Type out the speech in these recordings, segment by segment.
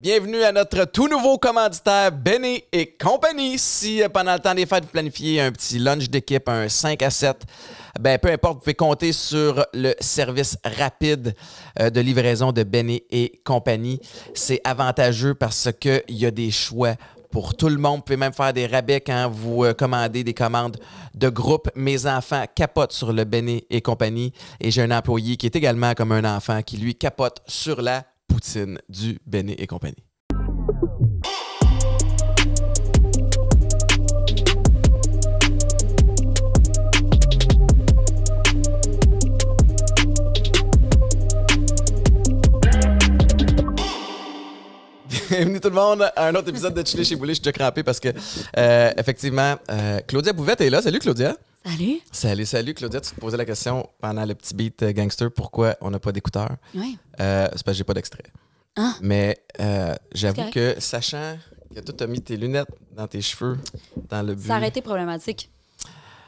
Bienvenue à notre tout nouveau commanditaire Benny et compagnie. Si euh, pendant le temps des fêtes, vous planifiez un petit lunch d'équipe, un 5 à 7, ben, peu importe, vous pouvez compter sur le service rapide euh, de livraison de Benny et compagnie. C'est avantageux parce qu'il y a des choix pour tout le monde. Vous pouvez même faire des rabais quand vous euh, commandez des commandes de groupe. Mes enfants capotent sur le Benny et compagnie. Et j'ai un employé qui est également comme un enfant qui, lui, capote sur la du Béné et compagnie. Bienvenue tout le monde à un autre épisode de Chili chez Boulet. Je te crampé parce que, euh, effectivement, euh, Claudia Bouvette est là. Salut Claudia. Salut. Salut, salut. Claudia, tu te posais la question pendant le petit beat euh, gangster pourquoi on n'a pas d'écouteurs. Oui. Euh, c'est parce que j'ai pas d'extrait. Ah. Mais euh, j'avoue que sachant que tu as mis tes lunettes dans tes cheveux, dans le but. Ça aurait été problématique.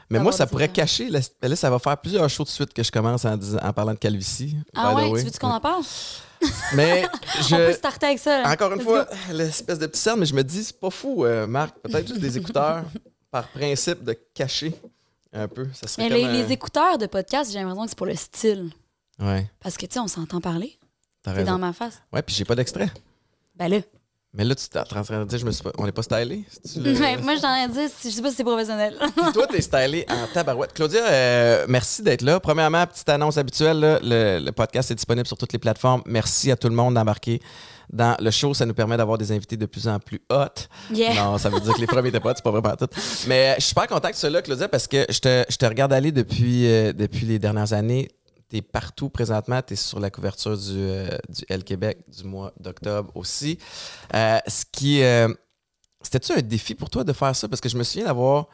Mais moi, ça pourrait cacher. Là, ça va faire plusieurs shows de suite que je commence en, en parlant de calvitie. Ah ouais, tu veux qu'on en parle? Mais je, On peut starter avec ça. Encore une fois, l'espèce de petit cerne, mais je me dis, c'est pas fou, Marc. Peut-être juste des écouteurs par principe de cacher. Un peu. Ça serait Mais les, les, écouteurs de podcast, j'ai l'impression que c'est pour le style. Ouais. Parce que, tu sais, on s'entend parler. T'es dans ma face. Ouais, puis j'ai pas d'extrait. Ben là. Mais là, tu t'es en train de dire, je me suis on n'est pas stylé? moi, je t'en ai dit dire, je sais pas si c'est professionnel. Puis toi, t'es stylé en tabarouette. Claudia, euh, merci d'être là. Premièrement, petite annonce habituelle, le, le, podcast est disponible sur toutes les plateformes. Merci à tout le monde d'embarquer dans le show, ça nous permet d'avoir des invités de plus en plus hot. Non, ça veut dire que les premiers n'étaient pas c'est pas vraiment tout. Mais euh, je suis pas en contact cela, là, Claudia, parce que je te, je te regarde aller depuis, euh, depuis les dernières années. Tu es partout présentement, tu es sur la couverture du, euh, du L Québec du mois d'octobre aussi. ce qui. C'était-tu un défi pour toi de faire ça? Parce que je me souviens d'avoir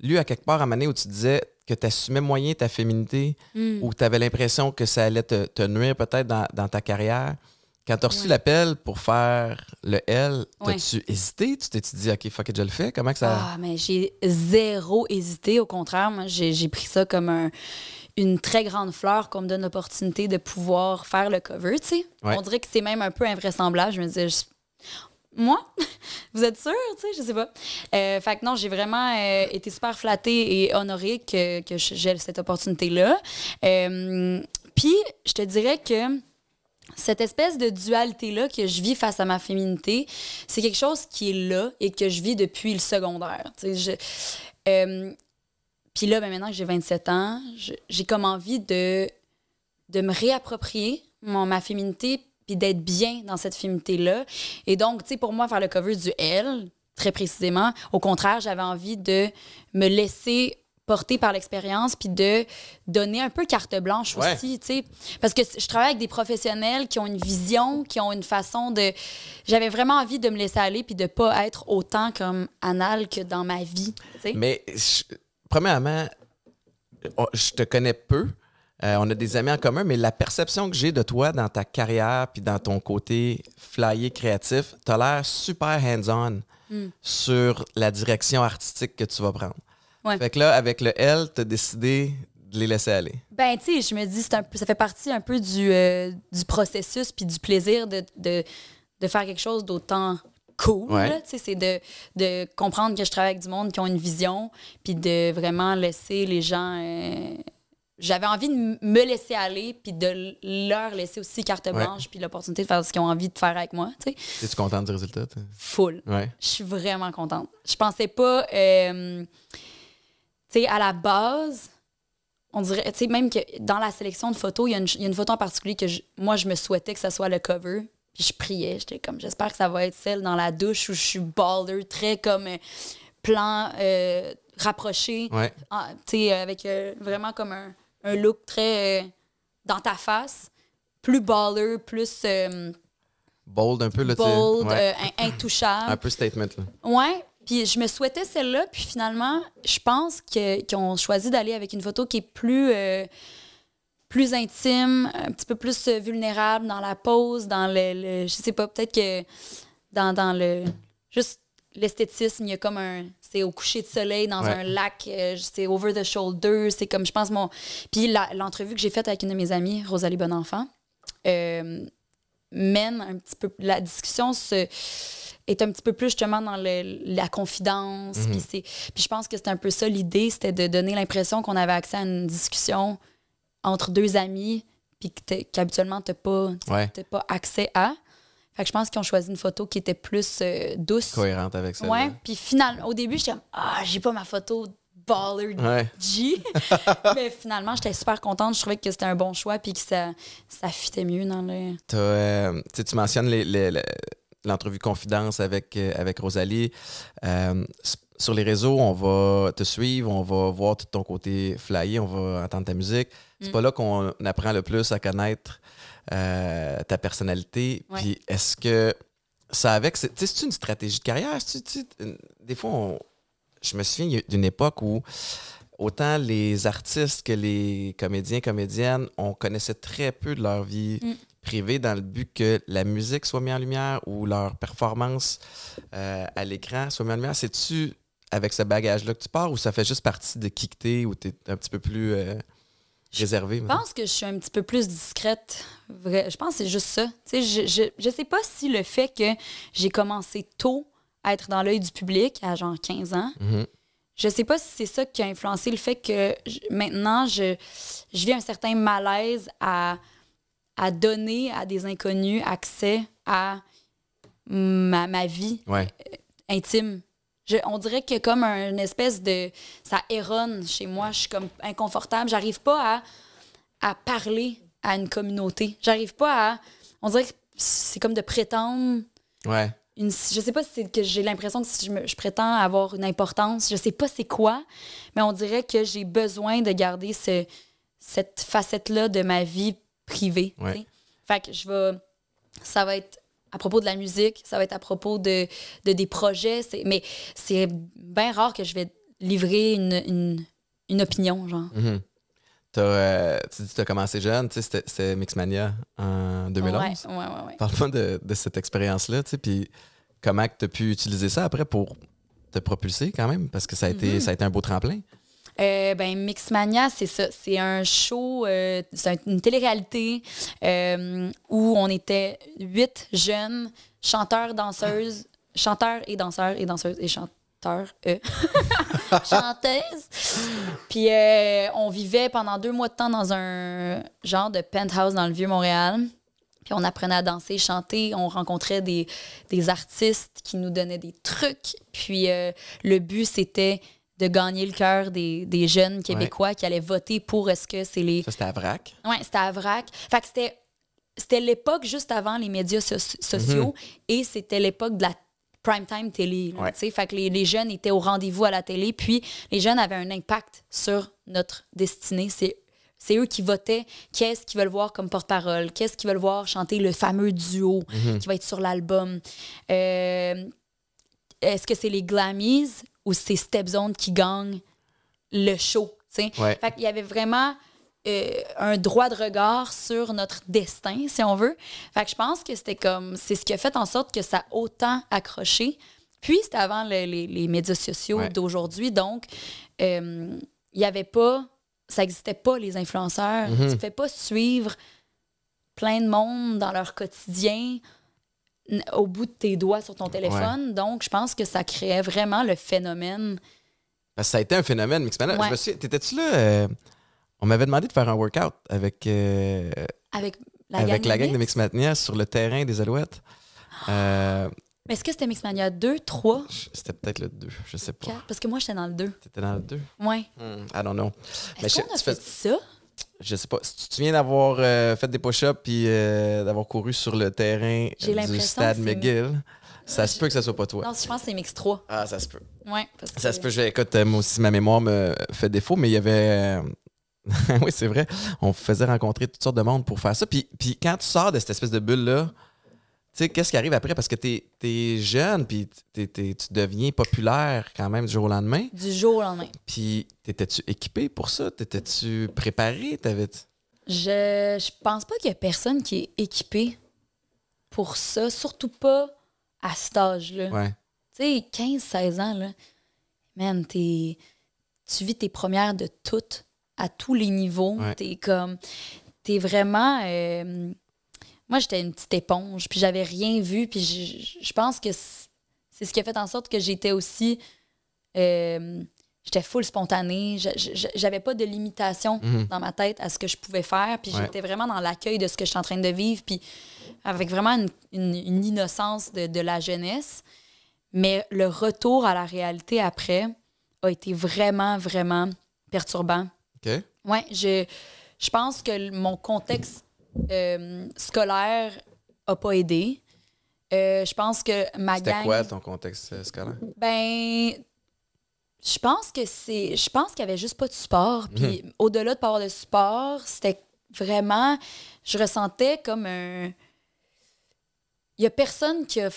lu à quelque part à Mané où tu disais que tu assumais moyen ta féminité où hmm. ou tu avais l'impression que ça allait te, te nuire peut-être dans, dans, ta carrière. Quand tu as reçu l'appel pour faire le L, t'as-tu hésité? Tu tes dit, OK, fuck it, je le fais? Comment que ça. Ah, mais j'ai zéro hésité. Au contraire, moi, j'ai pris ça comme une très grande fleur qu'on me donne l'opportunité de pouvoir faire le cover, tu sais. On dirait que c'est même un peu invraisemblable. Je me disais, moi, vous êtes sûr, tu sais, je sais pas. Euh, fait que non, j'ai vraiment euh, été super flattée et honorée que, que j'ai cette opportunité-là. Euh, puis, je te dirais que cette espèce de dualité-là que je vis face à ma féminité, c'est quelque chose qui est là et que je vis depuis le secondaire. Euh, puis là, ben, maintenant que j'ai 27 ans, j'ai comme envie de, de me réapproprier mon, ma féminité puis d'être bien dans cette féminité-là. Et donc, tu sais, pour moi, faire le cover du L, très précisément, au contraire, j'avais envie de me laisser porté par l'expérience, puis de donner un peu carte blanche aussi, tu sais. Parce que je travaille avec des professionnels qui ont une vision, qui ont une façon de... J'avais vraiment envie de me laisser aller, puis de pas être autant comme anal que dans ma vie, sais Mais, premièrement, oh, je te connais peu, euh, on a des amis en commun, mais la perception que j'ai de toi dans ta carrière, puis dans ton côté flyer créatif, tu l'air super hands-on hmm. sur la direction artistique que tu vas prendre. Fait que là, avec le L, t'as décidé de les laisser aller. Ben, tu sais, je me dis, c'est un, ça fait partie un peu euh, du, processus puis du plaisir de, de, faire quelque chose d'autant cool. C'est de, comprendre que je travaille avec du monde qui ont une vision, puis de vraiment laisser les gens. Euh, j'avais envie de me laisser aller, puis de leur laisser aussi carte blanche, puis l'opportunité de faire ce qu'ils ont envie de faire avec moi. tu Es-tu contente du résultat? Full. Je suis vraiment contente. Je pensais pas. Euh, à la base, on dirait, tu sais, même que dans la sélection de photos, il y, a une photo en particulier que moi, je me souhaitais que ça soit le cover. Puis je priais, j'étais comme, j'espère que ça va être celle dans la douche où je suis baller, très comme euh, plan euh, rapproché, tu sais, euh, avec vraiment comme un, look très dans ta face, plus baller, plus. Bold un peu, là, Bold, intouchable. Un peu statement, là. Ouais, puis je me souhaitais celle-là, puis finalement, je pense qu'ils ont choisi d'aller avec une photo qui est plus, euh, plus intime, un petit peu plus euh, vulnérable dans la pose, dans le, je sais pas, peut-être que dans, le juste l'esthétisme, il y a comme un c'est au coucher de soleil dans un lac, euh, c'est over the shoulder, c'est comme je pense mon puis l'entrevue que j'ai faite avec une de mes amies, Rosalie Bonenfant, mène un petit peu la discussion se est un petit peu plus justement dans la confidence. Mhm. Puis je pense que c'était un peu ça l'idée, c'était de donner l'impression qu'on avait accès à une discussion entre deux amis, puis qu'habituellement, t'as tu pas, accès à. Fait que je pense qu'ils ont choisi une photo qui était plus euh, douce. Cohérente avec ça. Ouais. Puis finalement, au début, j'étais comme Ah, j'ai pas ma photo baller de G. Mais finalement, j'étais super contente. Je trouvais que c'était un bon choix puis que ça, ça fitait mieux dans le. Euh, sais, tu mentionnes les, l'entrevue confidence avec, euh, avec Rosalie. Euh, sur les réseaux, on va te suivre, on va voir tout ton côté flyer, on va entendre ta musique. C'est mm. pas là qu'on apprend le plus à connaître euh, ta personnalité. Puis est-ce que ça avec. Tu sais, c'est une stratégie de carrière? des fois, je me souviens d'une époque où autant les artistes que les comédiens, comédiennes, on connaissait très peu de leur vie mm privé dans le but que la musique soit mise en lumière ou leur performance euh, à l'écran soit mise en lumière? C'est-tu avec ce bagage-là que tu pars ou ça fait juste partie de qui que t'es ou t'es un petit peu plus réservé? Euh, je pense que je suis un petit peu plus discrète. Vrai. Je pense que c'est juste ça. je, je, sais pas si le fait que j'ai commencé tôt à être dans l'œil du public à genre 15 ans. Mm-hmm. Je sais pas si c'est ça qui a influencé le fait que maintenant, je, je vis un certain malaise à à donner à des inconnus accès à ma, ma vie euh, intime. on dirait que comme une espèce de... Ça erronne chez moi. Je suis comme inconfortable. J'arrive pas à, à parler à une communauté. J'arrive pas à... On dirait que c'est comme de prétendre... Ouais. Une, je sais pas si c'est que j'ai l'impression que si je, je, prétends avoir une importance, je sais pas c'est quoi, mais on dirait que j'ai besoin de garder ce, cette facette-là de ma vie privé. Fait que je vais. Ça va être à propos de la musique, ça va être à propos de, des projets. Mais c'est bien rare que je vais livrer une, opinion, genre. Mm-hmm. Euh, tu dis as commencé jeune, tu c'était Mixmania en 2011. Ouais, ouais, ouais. Parle-moi de, cette expérience-là, tu puis comment tu as pu utiliser ça après pour te propulser quand même, parce que ça a, mm-hmm. ça a été un beau tremplin. Euh, ben, Mixmania, c'est ça. C'est un show, euh, c'est une télé-réalité euh, où on était huit jeunes chanteurs, danseuses, chanteurs et danseurs et danseuses et chanteurs. Chanteuses. Puis on vivait pendant deux mois de temps dans un genre de penthouse dans le vieux Montréal. Puis on apprenait à danser, chanter, on rencontrait des, artistes qui nous donnaient des trucs. Puis le but, c'était de gagner le cœur des, jeunes Québécois qui allaient voter pour est-ce que c'est les. Ça, c'était à VRAC. Oui, c'était à VRAC. Fait c'était. l'époque juste avant les médias sociaux mm-hmm. et c'était l'époque de la prime time télé. Fait que les, jeunes étaient au rendez-vous à la télé, puis les jeunes avaient un impact sur notre destinée. C'est c'est eux qui votaient qu'est-ce qu'ils veulent voir comme porte-parole, qu'est-ce qu'ils veulent voir chanter le fameux duo mm-hmm. qui va être sur l'album. Euh, est-ce que c'est les Glammies ou c'est Step Zone qui gagne le show. Il Fait qu'il y avait vraiment euh, un droit de regard sur notre destin, si on veut. Fait que je pense que c'était comme. C'est ce qui a fait en sorte que ça a autant accroché. Puis c'était avant les, les, médias sociaux d'aujourd'hui. Donc, euh, il n'y avait pas. Ça n'existait pas, les influenceurs. Mm Tu ne fais pas suivre plein de monde dans leur quotidien au bout de tes doigts sur ton téléphone. Donc, je pense que ça créait vraiment le phénomène. ça a été un phénomène, Mixmania. Je me suis... T'étais-tu là? Euh, on m'avait demandé de faire un workout avec, euh, avec, la, gang la de Mixmania sur le terrain des Alouettes. Mais est-ce que c'était Mixmania 2, 3? C'était peut-être le 2, je sais pas. Parce que moi, j'étais dans le 2. T'étais dans le 2? Ouais. Hmm, I don't know. Est-ce qu'on a fait ça? je sais pas, si tu viens d'avoir euh, fait des push-ups puis euh, d'avoir couru sur le terrain du stade McGill, ça se peut que ça soit pas toi. Non, je pense que c'est Mix3. Ah, ça se peut. Oui. que... Ça se peut. Je, écoute, euh, moi aussi, ma mémoire me fait défaut, mais il y avait. oui, c'est vrai. On faisait rencontrer toutes sortes de monde pour faire ça. Puis, puis quand tu sors de cette espèce de bulle-là, tu sais, qu'est-ce qui arrive après? Parce que t'es es jeune, puis tu deviens populaire quand même du jour au lendemain. Du jour au lendemain. Puis, t'étais-tu équipé pour ça? T'étais-tu préparé? Ta Je, je pense pas qu'il y a personne qui est équipée pour ça, surtout pas à cet âge-là. Ouais. Tu sais, 15-16 ans, là, man, t'es, tu vis tes premières de toutes, à tous les niveaux. Ouais. T'es comme, t'es vraiment... Euh, moi, j'étais une petite éponge, puis j'avais rien vu, puis je, je pense que c'est ce qui a fait en sorte que j'étais aussi. Euh, j'étais full spontanée, j'avais pas de limitation mhm. dans ma tête à ce que je pouvais faire, puis j'étais vraiment dans l'accueil de ce que je suis en train de vivre, puis avec vraiment une, une, innocence de, de, la jeunesse. Mais le retour à la réalité après a été vraiment, vraiment perturbant. OK. Ouais, je, je pense que mon contexte euh, scolaire n'a pas aidé. Euh, je pense que ma C'était quoi ton contexte euh, scolaire? Ben, je pense que c'est. Je pense qu'il n'y avait juste pas de support. Puis mhm. au-delà de ne pas avoir de support, c'était vraiment. Je ressentais comme un. Il n'y a personne qui a,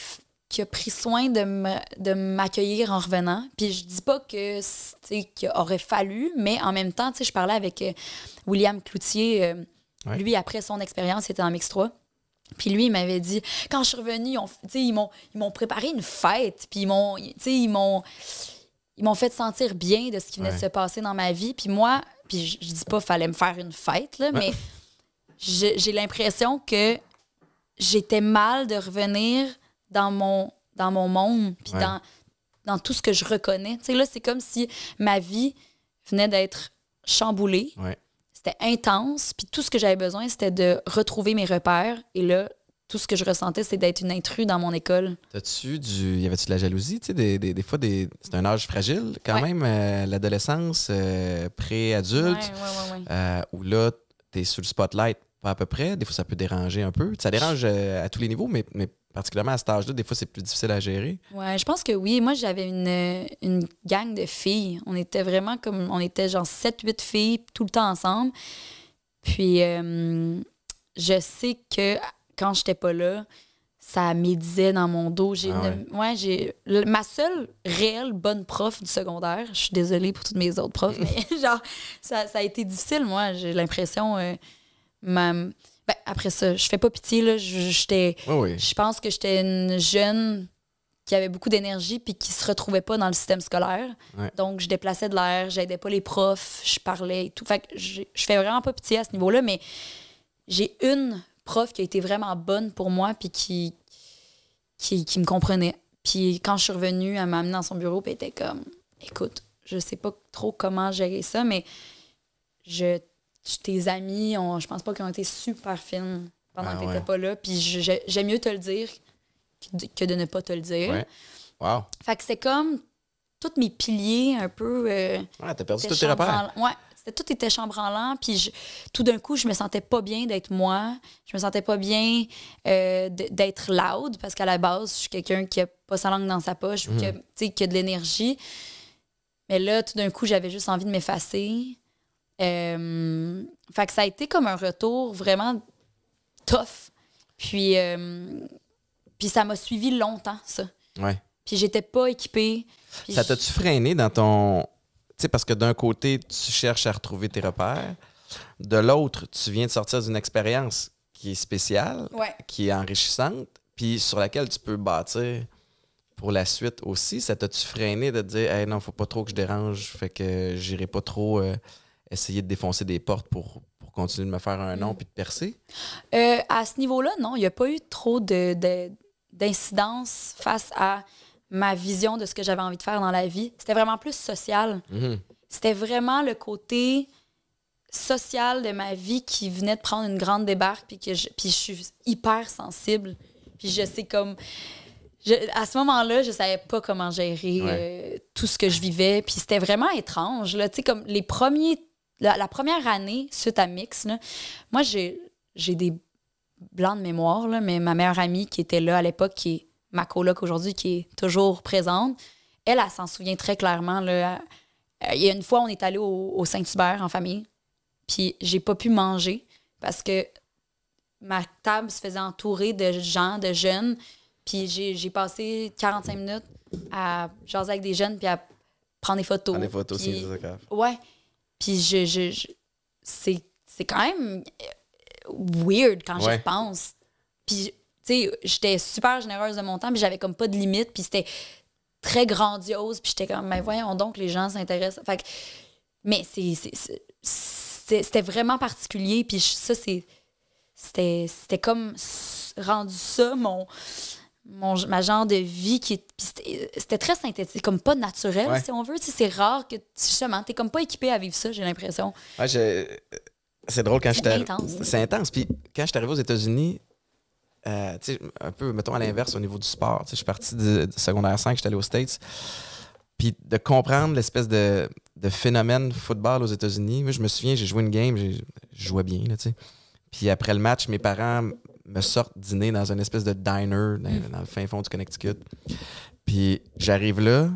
qui a pris soin de m'accueillir en revenant. Puis je dis pas que qu'il aurait fallu, mais en même temps, tu sais, je parlais avec William Cloutier. Lui, après son expérience, était en mix 3. Puis lui, il m'avait dit, quand je suis revenue, ils m'ont, ils m'ont préparé une fête, puis ils m'ont, ils m'ont, fait sentir bien de ce qui venait de se passer dans ma vie. Puis moi, puis je, dis pas fallait me faire une fête, là, mais j'ai l'impression que j'étais mal de revenir dans mon, dans mon monde, puis dans, dans tout ce que je reconnais. là, c'est comme si ma vie venait d'être chamboulée intense, puis tout ce que j'avais besoin, c'était de retrouver mes repères. Et là, tout ce que je ressentais, c'est d'être une intrue dans mon école. T'as-tu du. Y avait-tu de la jalousie? Tu sais, des, des, des fois, des... c'est un âge fragile, quand même, euh, l'adolescence, euh, pré-adulte, euh, où là, t'es sur le spotlight pas à peu près. Des fois, ça peut déranger un peu. Ça dérange euh, à tous les niveaux, mais, particulièrement à cet âge-là, des fois, c'est plus difficile à gérer. Ouais, je pense que oui. Moi, j'avais une, une gang de filles. On était vraiment comme. On était genre 7-8 filles tout le temps ensemble. Puis, euh, je sais que quand j'étais pas là, ça médisait dans mon dos. Moi, j'ai ah ma seule réelle bonne prof du secondaire. Je suis désolée pour toutes mes autres profs, mais genre ça, a été difficile moi. J'ai l'impression euh, ben, après ça, je fais pas pitié. Je, je pense que j'étais une jeune qui avait beaucoup d'énergie puis qui se retrouvait pas dans le système scolaire. Donc, je déplaçais de l'air, j'aidais pas les profs, je parlais et tout. Fait que je, je fais vraiment pas pitié à ce niveau-là, mais j'ai une prof qui a été vraiment bonne pour moi puis qui, qui, me comprenait. Puis quand je suis revenue, elle m'a amenée dans son bureau puis était comme « Écoute, je sais pas trop comment gérer ça, mais je tes amis, ont, je pense pas qu'ils ont été super fines pendant ah que tu pas là. Puis j'aime mieux te le dire que de ne pas te le dire. Ouais. Fait que c'est comme tous mes piliers un peu. Euh, ah, tu ouais, perdu tous tes repères. Ouais, tout était chambranlant. Puis je, tout d'un coup, je me sentais pas bien d'être moi. Je me sentais pas bien euh, d'être loud parce qu'à la base, je suis quelqu'un qui a pas sa langue dans sa poche ou mhm. que, qui a de l'énergie. Mais là, tout d'un coup, j'avais juste envie de m'effacer. Euh, ça a été comme un retour vraiment tough. Puis, euh, puis ça m'a suivi longtemps, ça. Ouais. Puis j'étais pas équipée. Ça t'a-tu freiné dans ton. Tu sais, parce que d'un côté, tu cherches à retrouver tes repères. De l'autre, tu viens de sortir d'une expérience qui est spéciale, qui est enrichissante, puis sur laquelle tu peux bâtir pour la suite aussi. Ça t'a-tu freiné de te dire, hey, non, faut pas trop que je dérange, fait que j'irai pas trop. Euh, essayer de défoncer des portes pour, pour continuer de me faire un nom mm. puis de percer? Euh, à ce niveau-là, non. Il n'y a pas eu trop d'incidence de, face à ma vision de ce que j'avais envie de faire dans la vie. C'était vraiment plus social. Mm-hmm. C'était vraiment le côté social de ma vie qui venait de prendre une grande débarque puis que je, puis je suis hyper sensible. Puis je sais comme... à ce moment-là, je savais pas comment gérer euh, tout ce que je vivais. Puis c'était vraiment étrange. Là. sais comme les premiers la, première année, suite à Mix, moi, j'ai des blancs de mémoire, mais ma meilleure amie qui était là à l'époque, qui est ma coloc aujourd'hui, qui est toujours présente, elle, elle, s'en souvient très clairement. Euh, il y a une fois, on est allé au, Saint-Hubert en famille, puis j'ai pas pu manger parce que ma table se faisait entourer de gens, de jeunes, puis j'ai passé 45 minutes à jaser avec des jeunes, puis à prendre des photos. des photos, Ouais. Puis je, je, c'est, quand même euh, weird quand je pense. Puis, tu sais, j'étais super généreuse de mon temps, puis j'avais comme pas de limite, puis c'était très grandiose, puis j'étais comme, mais voyons donc, les gens s'intéressent. Fait que, mais c'est, c'était vraiment particulier, puis ça, c'est, c'était, c'était comme rendu ça mon mon, ma genre de vie qui c'était très synthétique comme pas naturel si on veut c'est rare que justement t'es comme pas équipé à vivre ça j'ai l'impression euh, c'est drôle quand je c'est intense c'est intense puis quand je suis arrivé aux États-Unis euh, un peu mettons à l'inverse au niveau du sport je suis parti de secondaire 5 j'étais allé aux States puis de comprendre l'espèce de, de, phénomène football aux États-Unis moi je me souviens j'ai joué une game je jouais bien là tu sais puis après le match, mes parents me sortent dîner dans une espèce de diner mm. dans, le fin fond du Connecticut. Puis j'arrive là,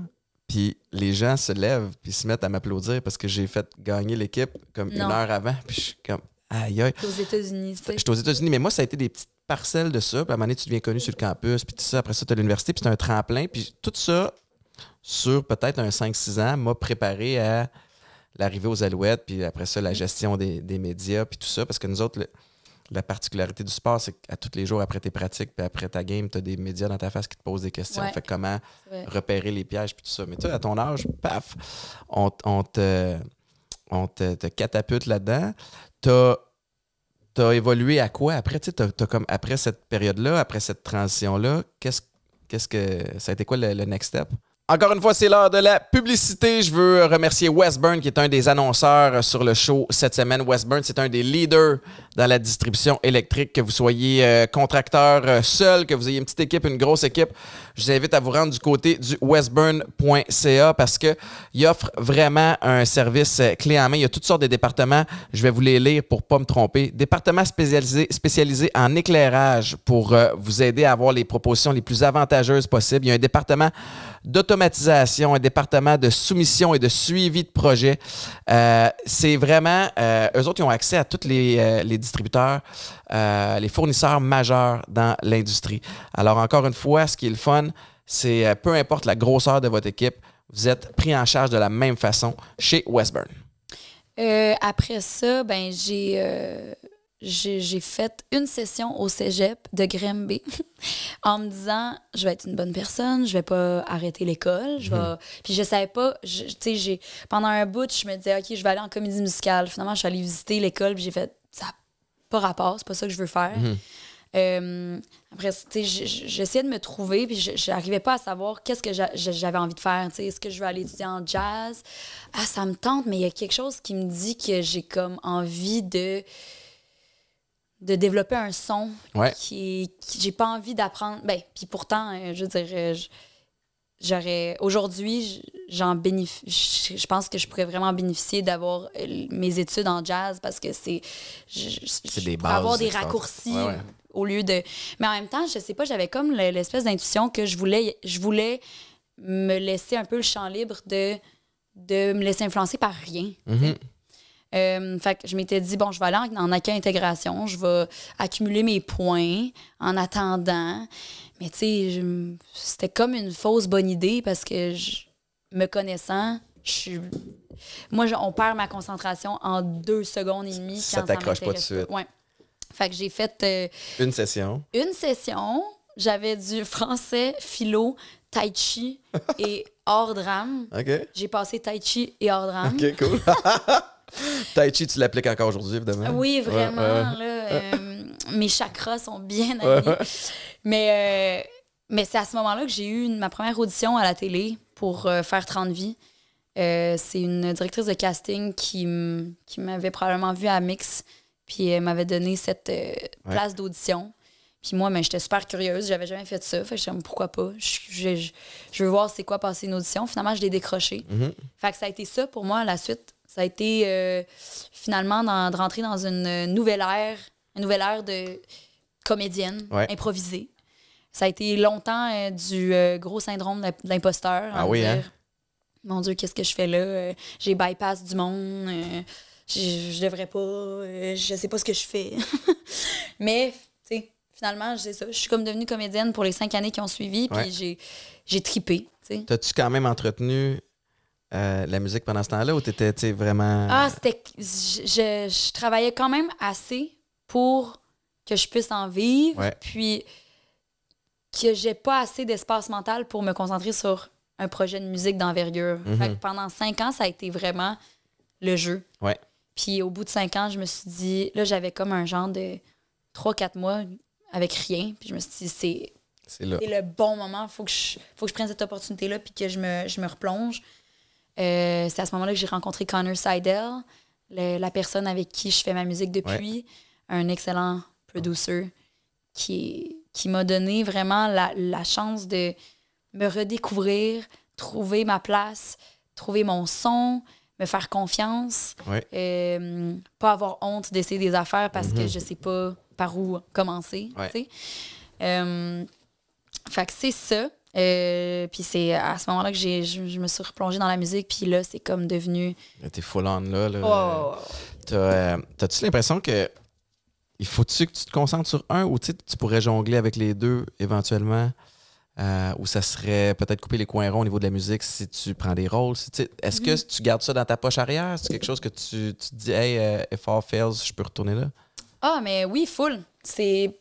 puis les gens se lèvent puis se mettent à m'applaudir parce que j'ai fait gagner l'équipe comme une heure avant. Puis je suis comme aïe aïe. aux États-Unis. J'étais aux États-Unis, mais moi, ça a été des petites parcelles de ça. Puis à un moment donné, tu deviens connu sur le campus, puis tout ça. Après ça, tu as l'université, puis c'est un tremplin. Puis tout ça, sur peut-être un 5-6 ans, m'a préparé à l'arrivée aux Alouettes, puis après ça, la mm. gestion des, des médias, puis tout ça. Parce que nous autres, la particularité du sport, c'est qu'à tous les jours, après tes pratiques, puis après ta game, tu as des médias dans ta face qui te posent des questions. fait comment repérer les pièges, puis tout ça. Mais tu à ton âge, paf, on, te, on te, catapulte là-dedans. T'as as évolué à quoi après? Tu comme après cette période-là, après cette transition-là, qu'est-ce qu'est-ce que ça a été quoi le next step? Encore une fois, c'est l'heure de la publicité. Je veux remercier Westburn, qui est un des annonceurs sur le show cette semaine. Westburn, c'est un des leaders dans la distribution électrique, que vous soyez euh, contracteur euh, seul, que vous ayez une petite équipe, une grosse équipe. Je vous invite à vous rendre du côté du westburn.ca parce qu'il offre vraiment un service euh, clé en main. Il y a toutes sortes de départements. Je vais vous les lire pour ne pas me tromper. Département spécialisé, spécialisé en éclairage pour vous aider à avoir les propositions les plus avantageuses possibles. Il y a un département d'automatisation automatisation, un département de soumission et de suivi de projet. Euh, c'est vraiment, euh, eux autres, qui ont accès à tous les, euh, les distributeurs, les fournisseurs majeurs dans l'industrie. Alors, encore une fois, ce qui est le fun, c'est peu importe la grosseur de votre équipe, vous êtes pris en charge de la même façon chez Westburn. après ça, ben j'ai j'ai fait une session au cégep de Grimby en me disant je vais être une bonne personne, je vais pas arrêter l'école, je vais mhm. puis je savais pas, tu pendant un bout, je me disais OK, je vais aller en comédie musicale. Finalement, je suis allée visiter l'école, puis j'ai fait ça pas rapport, c'est pas ça que je veux faire. Mhm. Euh, après, j'essayais de me trouver, puis j'arrivais pas à savoir qu'est-ce que j'avais envie de faire. Est-ce que je veux aller étudier en jazz? Ah, ça me tente, mais il y a quelque chose qui me dit que j'ai comme envie de de développer un son qui, j'ai pas envie d'apprendre. Ben, puis pourtant, euh, je dirais, euh, j'aurais aujourd'hui, j'en bénéficie. Je pense que je pourrais vraiment bénéficier d'avoir euh, mes études en jazz parce que c'est, c'est des bases, avoir des raccourcis. Au lieu de. Mais en même temps, je sais pas, j'avais comme l'espèce d'intuition que je voulais, je voulais me laisser un peu le champ libre de, de me laisser influencer par rien. Mm euh, fait que je m'étais dit, bon, je vais aller en, en intégration, je vais accumuler mes points en attendant. Mais tu sais, c'était comme une fausse bonne idée parce que je, me connaissant, je suis. Moi, je, on perd ma concentration en deux secondes et demie. Ça t'accroche pas tout de suite. Fait que j'ai fait. Euh, une session. Une session. J'avais du français, philo, tai chi et hors drame. OK. J'ai passé tai chi et hors drame. OK, cool. tai tu l'appliques encore aujourd'hui, évidemment. Oui, vraiment. Euh, mes chakras sont bien alignés. Mais, euh, mais c'est à ce moment-là que j'ai eu ma première audition à la télé pour euh, faire 30 vies. c'est une directrice de casting qui, qui m'avait probablement vue à Mix, puis elle m'avait donné cette place d'audition. Puis moi, ben, j'étais super curieuse, j'avais jamais fait ça. Fait je pourquoi pas? Je, veux voir c'est quoi passer une audition. Finalement, je l'ai décroché. Mhm. ça a été ça pour moi la suite. Ça a été euh, finalement de rentrer dans une nouvelle ère, une nouvelle ère de comédienne improvisée. Ça a été longtemps euh, du euh, gros syndrome de l'imposteur. Ah hein, oui, hein? Mon Dieu, qu'est-ce que je fais là? J'ai bypass du monde. Je, je, devrais pas. je sais pas ce que je fais. Mais, tu sais, finalement, Je suis comme devenue comédienne pour les cinq années qui ont suivi. Puis j'ai, j'ai tripé. T'as-tu quand même entretenu euh, la musique pendant ce temps-là ou t'étais vraiment. Ah, c'était. Je, travaillais quand même assez pour que je puisse en vivre. Puis que j'ai pas assez d'espace mental pour me concentrer sur un projet de musique d'envergure. Mm-hmm. pendant cinq ans, ça a été vraiment le jeu. Puis au bout de cinq ans, je me suis dit, là, j'avais comme un genre de trois, quatre mois avec rien. Puis je me suis dit, c'est. le bon moment, faut faut que je prenne cette opportunité-là, puis que je me replonge. Euh, c'est à ce moment-là que j'ai rencontré Connor Seidel, la personne avec qui je fais ma musique depuis, un excellent producer qui, qui m'a donné vraiment la, la, chance de me redécouvrir, trouver ma place, trouver mon son, me faire confiance, euh, pas avoir honte d'essayer des affaires parce que mhm. je sais pas par où commencer. Ouais. Euh, c'est ça. Euh, puis c'est à ce moment-là que j'ai, je, me suis replongée dans la musique, puis là, c'est comme devenu. T'es full on là. là. T'as, euh, tu l'impression que. Il faut-tu que tu te concentres sur un ou tu pourrais jongler avec les deux éventuellement? Euh, ou ça serait peut-être couper les coins ronds au niveau de la musique si tu prends des rôles? est-ce que mhm. tu gardes ça dans ta poche arrière? C'est quelque chose que tu, tu te dis, hey, euh, if fails, je peux retourner là? Ah, mais oui, full. C'est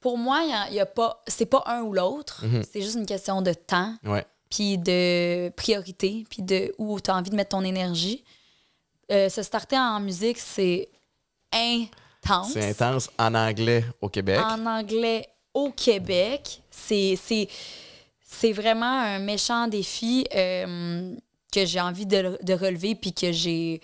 pour moi, il y, a, pas, c'est pas un ou l'autre. Mhm. C'est juste une question de temps, puis de priorité, puis de où tu as envie de mettre ton énergie. Euh, se starter en musique, c'est intense. C'est intense en anglais au Québec. En anglais au Québec, c'est vraiment un méchant défi. Euh, que j'ai envie de, de, relever, puis que j'ai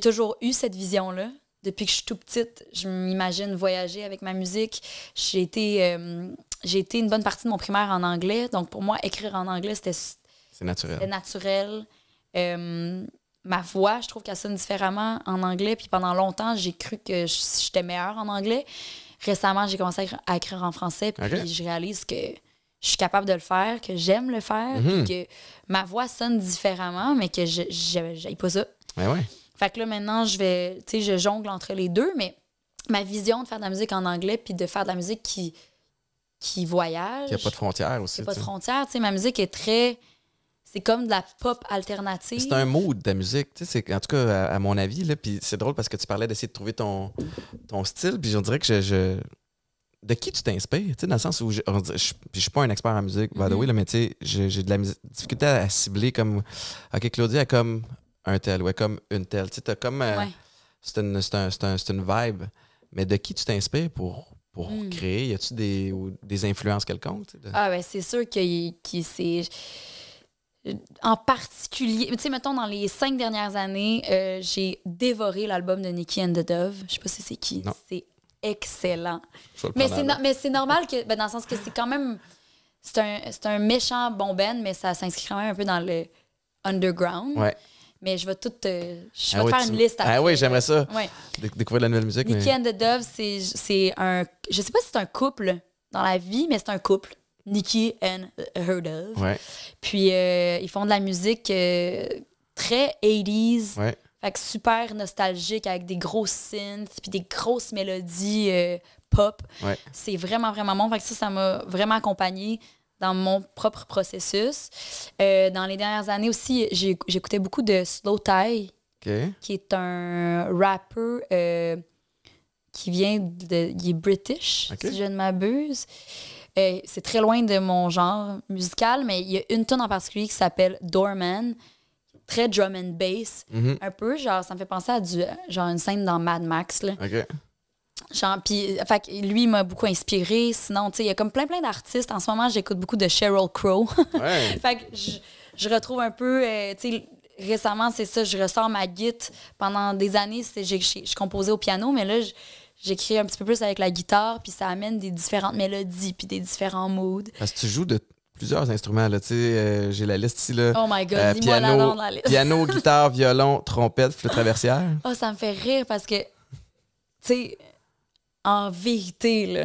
toujours eu cette vision-là. Depuis que je suis tout petite, je m'imagine voyager avec ma musique. J'ai été, euh, j'ai été une bonne partie de mon primaire en anglais. Donc, pour moi, écrire en anglais, c'était. C'est naturel. naturel. Euh, ma voix, je trouve qu'elle sonne différemment en anglais. Puis pendant longtemps, j'ai cru que j'étais meilleure en anglais. Récemment, j'ai commencé à écrire en français. Puis je réalise que je suis capable de le faire, que j'aime le faire, mm-hmm. puis que ma voix sonne différemment, mais que je n'aille pas ça. Mais ben ouais. Fait que là, maintenant, je vais, tu sais, je jongle entre les deux, mais ma vision de faire de la musique en anglais puis de faire de la musique qui, qui voyage. Il n'y a pas de frontières aussi. Il n'y a pas de frontières. Tu sais, ma musique est très. C'est comme de la pop alternative. C'est un mood de la musique. Tu sais, en tout cas, à, mon avis, là, puis c'est drôle parce que tu parlais d'essayer de trouver ton, ton style, puis je dirais que je... de qui tu t'inspires, Tu sais, dans le sens où je, ne suis pas un expert en musique, by the mm-hmm. way, là, mais j'ai de la difficulté à cibler comme, ok, Claudia a comme un tel, ouais, comme une telle. Tu sais, comme. Euh, c'est une, vibe. Mais de qui tu t'inspires pour, pour hmm. créer? Y a-tu des, des influences quelconques? Ah, ouais ben, c'est sûr que, c'est. Euh, en particulier, tu sais, mettons, dans les cinq dernières années, euh, j'ai dévoré l'album de Nikki and the Dove. Je sais pas si c'est qui. C'est excellent. Mais c'est, mais c'est normal que, ben, dans le sens que c'est quand même. C'est un, un méchant bon ben, mais ça s'inscrit quand même un peu dans le underground. Ouais mais je vais tout te, je ah vais faire une liste. Après. Ah oui, j'aimerais ça. Découvrir de la nouvelle musique. Nicky Dove, c'est un. Je sais pas si c'est un couple dans la vie, mais c'est un couple. Nikki and Her Dove. Puis euh, ils font de la musique euh, très 80s. Fait que super nostalgique avec des gros synths puis des grosses mélodies euh, pop. C'est vraiment, vraiment bon. Fait que ça, ça m'a vraiment accompagnée dans mon propre processus. Euh, dans les dernières années aussi, j'écoutais beaucoup de Slow Tie, qui est un rappeur euh, qui vient de. Il est british, si je ne m'abuse. Euh, c'est très loin de mon genre musical, mais il y a une tonne en particulier qui s'appelle Doorman, très drum and bass, mhm. un peu. Genre, ça me fait penser à du, genre une scène dans Mad Max. Là. Puis pis, fait, lui m'a beaucoup inspiré. Sinon, il y a comme plein, plein d'artistes. En ce moment, j'écoute beaucoup de Sheryl Crow. Ouais. fait que je, retrouve un peu, euh, sais, récemment, c'est ça, je ressors ma guite. Pendant des années, je composais au piano, mais là, j'écris un petit peu plus avec la guitare, puis ça amène des différentes mélodies, puis des différents moods. Parce que tu joues de plusieurs instruments. Là, sais, euh, j'ai la liste ici. Là, oh my God, euh, piano, la, la liste. piano, guitare, violon, trompette, flûte traversière. Oh, ça me fait rire parce que, tu sais, en vérité,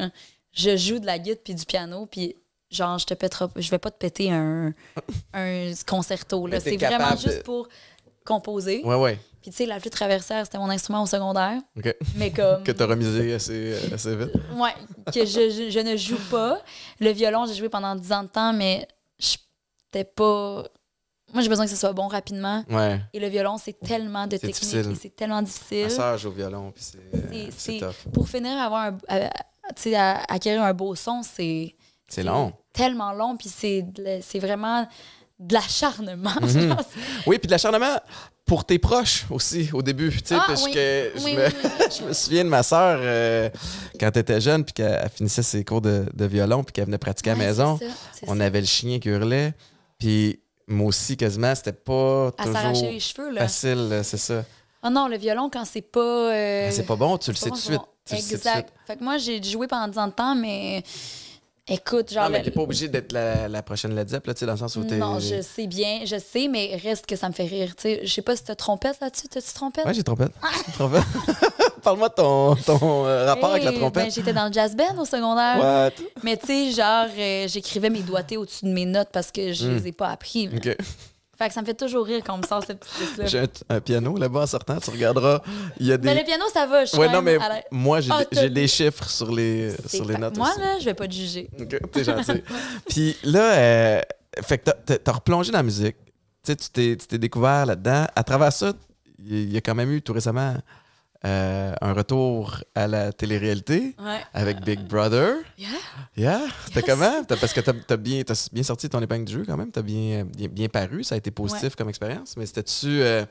je joue de la guitare puis du piano, puis genre, je te je vais pas te péter un, concerto. Là. C'est vraiment juste pour composer. Ouais, ouais. Puis tu sais, la flûte traversière, c'était mon instrument au secondaire. Ok. Mais comme... que t'as remisé assez, euh, assez vite. ouais, que je, ne joue pas. Le violon, j'ai joué pendant 10 ans de temps, mais j'étais pas moi, j'ai besoin que ça soit bon rapidement. Et le violon, c'est tellement de technique c'est tellement difficile. Ma joue au violon, puis c'est, euh, Pour finir, avoir un, euh, à, acquérir un beau son, c'est... C'est long. Tellement long, puis c'est, c'est vraiment de l'acharnement. Mhm. Oui, puis de l'acharnement pour tes proches aussi au début, tu sais, ah, parce que je, me, souviens de ma sœur euh, quand elle était jeune, puis qu'elle finissait ses cours de, violon, puis qu'elle venait pratiquer à la maison. on avait le chien qui hurlait, puis moi aussi, quasiment, c'était pas toujours facile, c'est ça. Oh non, le violon, quand c'est pas... Euh, c'est pas bon, tu le sais tout de suite. Exact. Fait que moi, j'ai joué pendant 10 ans de temps, mais Écoute, genre. Non, mais t'es pas obligé d'être la, la, prochaine Led Zepp, là, tu sais, dans le sens où t'es. Non, je sais bien, je sais, mais reste que ça me fait rire. Tu sais, je sais pas si t'as trompette là-dessus. T'as-tu trompette? Ouais, j'ai trompette. Ah! trompette. Parle-moi de ton, ton euh, rapport avec la eh, trompette. Ben, j'étais dans le jazz band au secondaire. What? Mais tu sais, genre, euh, j'écrivais mes doigtés au-dessus de mes notes parce que je hmm. les ai pas appris. OK. Fait que ça me fait toujours rire quand on me sort cette petite là J'ai un, piano là-bas en sortant, tu regarderas. Il y a des... Mais le piano, ça va, je suis. Ouais, non, mais moi, j'ai, ah, des, chiffres sur les, sur les notes. Moi, aussi. là, je vais pas te juger. Okay, t'es gentil. Puis là, euh, fait que t'as, replongé dans la musique. T'sais, tu t'es, tu t'es découvert là-dedans. À travers ça, il y a quand même eu tout récemment euh, un retour à la télé-réalité avec Big Brother. Yeah. Yeah. C'était comment? parce que t'as bien, bien sorti ton épingle du jeu quand même. T'as bien, bien, paru. Ça a été positif comme expérience. Mais c'était-tu euh,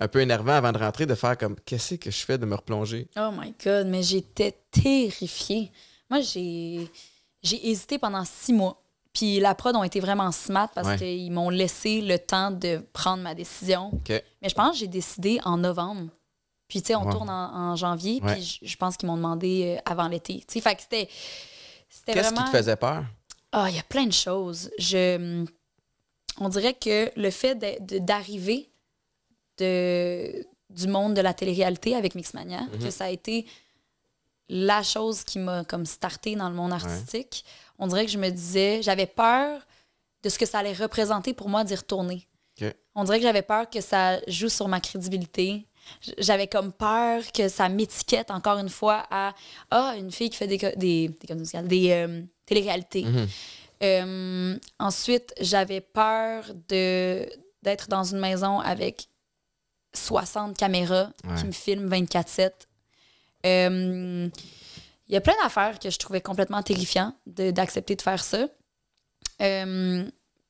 un peu énervant avant de rentrer de faire comme qu'est-ce que je fais de me replonger? Oh my God, mais j'étais terrifiée. Moi, j'ai hésité pendant six mois. Puis la prod ont été vraiment smart parce qu'ils m'ont laissé le temps de prendre ma décision. Mais je pense que j'ai décidé en novembre. Puis, tu sais, on tourne en, janvier, puis je pense qu'ils m'ont demandé euh, avant l'été. Tu sais, fait que c'était. Qu'est-ce qui te faisait peur? Ah, il y a plein de choses. Je... Hmm, on dirait que le fait d'arriver de, du monde de la télé-réalité avec Mixmania, mhm. que ça a été la chose qui m'a comme starté dans le monde artistique, on dirait que je me disais, j'avais peur de ce que ça allait représenter pour moi d'y retourner. On dirait que j'avais peur que ça joue sur ma crédibilité, j'avais comme peur que ça m'étiquette encore une fois à ah une fille qui fait des des euh, réalités mm-hmm. euh, ensuite, j'avais peur de d'être dans une maison avec 60 caméras qui me filment 24/7. Euh, il y a plein d'affaires que je trouvais complètement terrifiant d'accepter de, de, faire ça.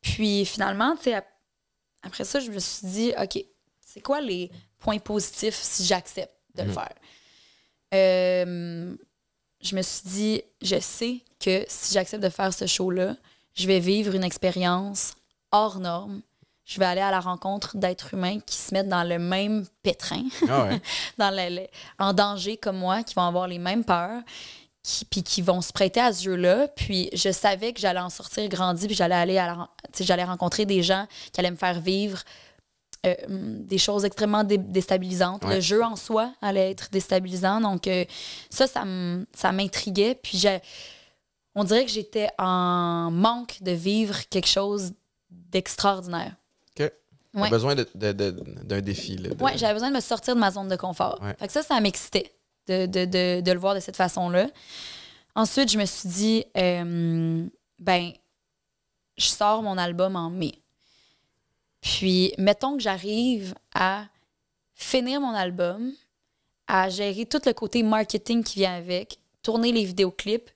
puis finalement, après ça, je me suis dit, OK, c'est quoi les, point positif si j'accepte de le mhm. faire. Euh, je me suis dit, je sais que si j'accepte de faire ce show-là, je vais vivre une expérience hors norme. Je vais aller à la rencontre d'êtres humains qui se mettent dans le même pétrin, ah dans le, en danger comme moi, qui vont avoir les mêmes peurs, qui, puis qui vont se prêter à ce jeu-là. Puis je savais que j'allais en sortir grandi, puis j'allais aller j'allais rencontrer des gens qui allaient me faire vivre euh, hum, des choses extrêmement déstabilisantes. Le jeu en soi allait être déstabilisant. Donc, euh, ça, ça m'intriguait. Puis, on dirait que j'étais en manque de vivre quelque chose d'extraordinaire. OK. Ouais. besoin d'un défi. Oui, j'avais besoin de me sortir de ma zone de confort. ça, ça m'excitait de, de, de, le voir de cette façon-là. Ensuite, je me suis dit, euh, ben, je sors mon album en mai. Puis, mettons que j'arrive à finir mon album, à gérer tout le côté marketing qui vient avec, tourner les vidéoclips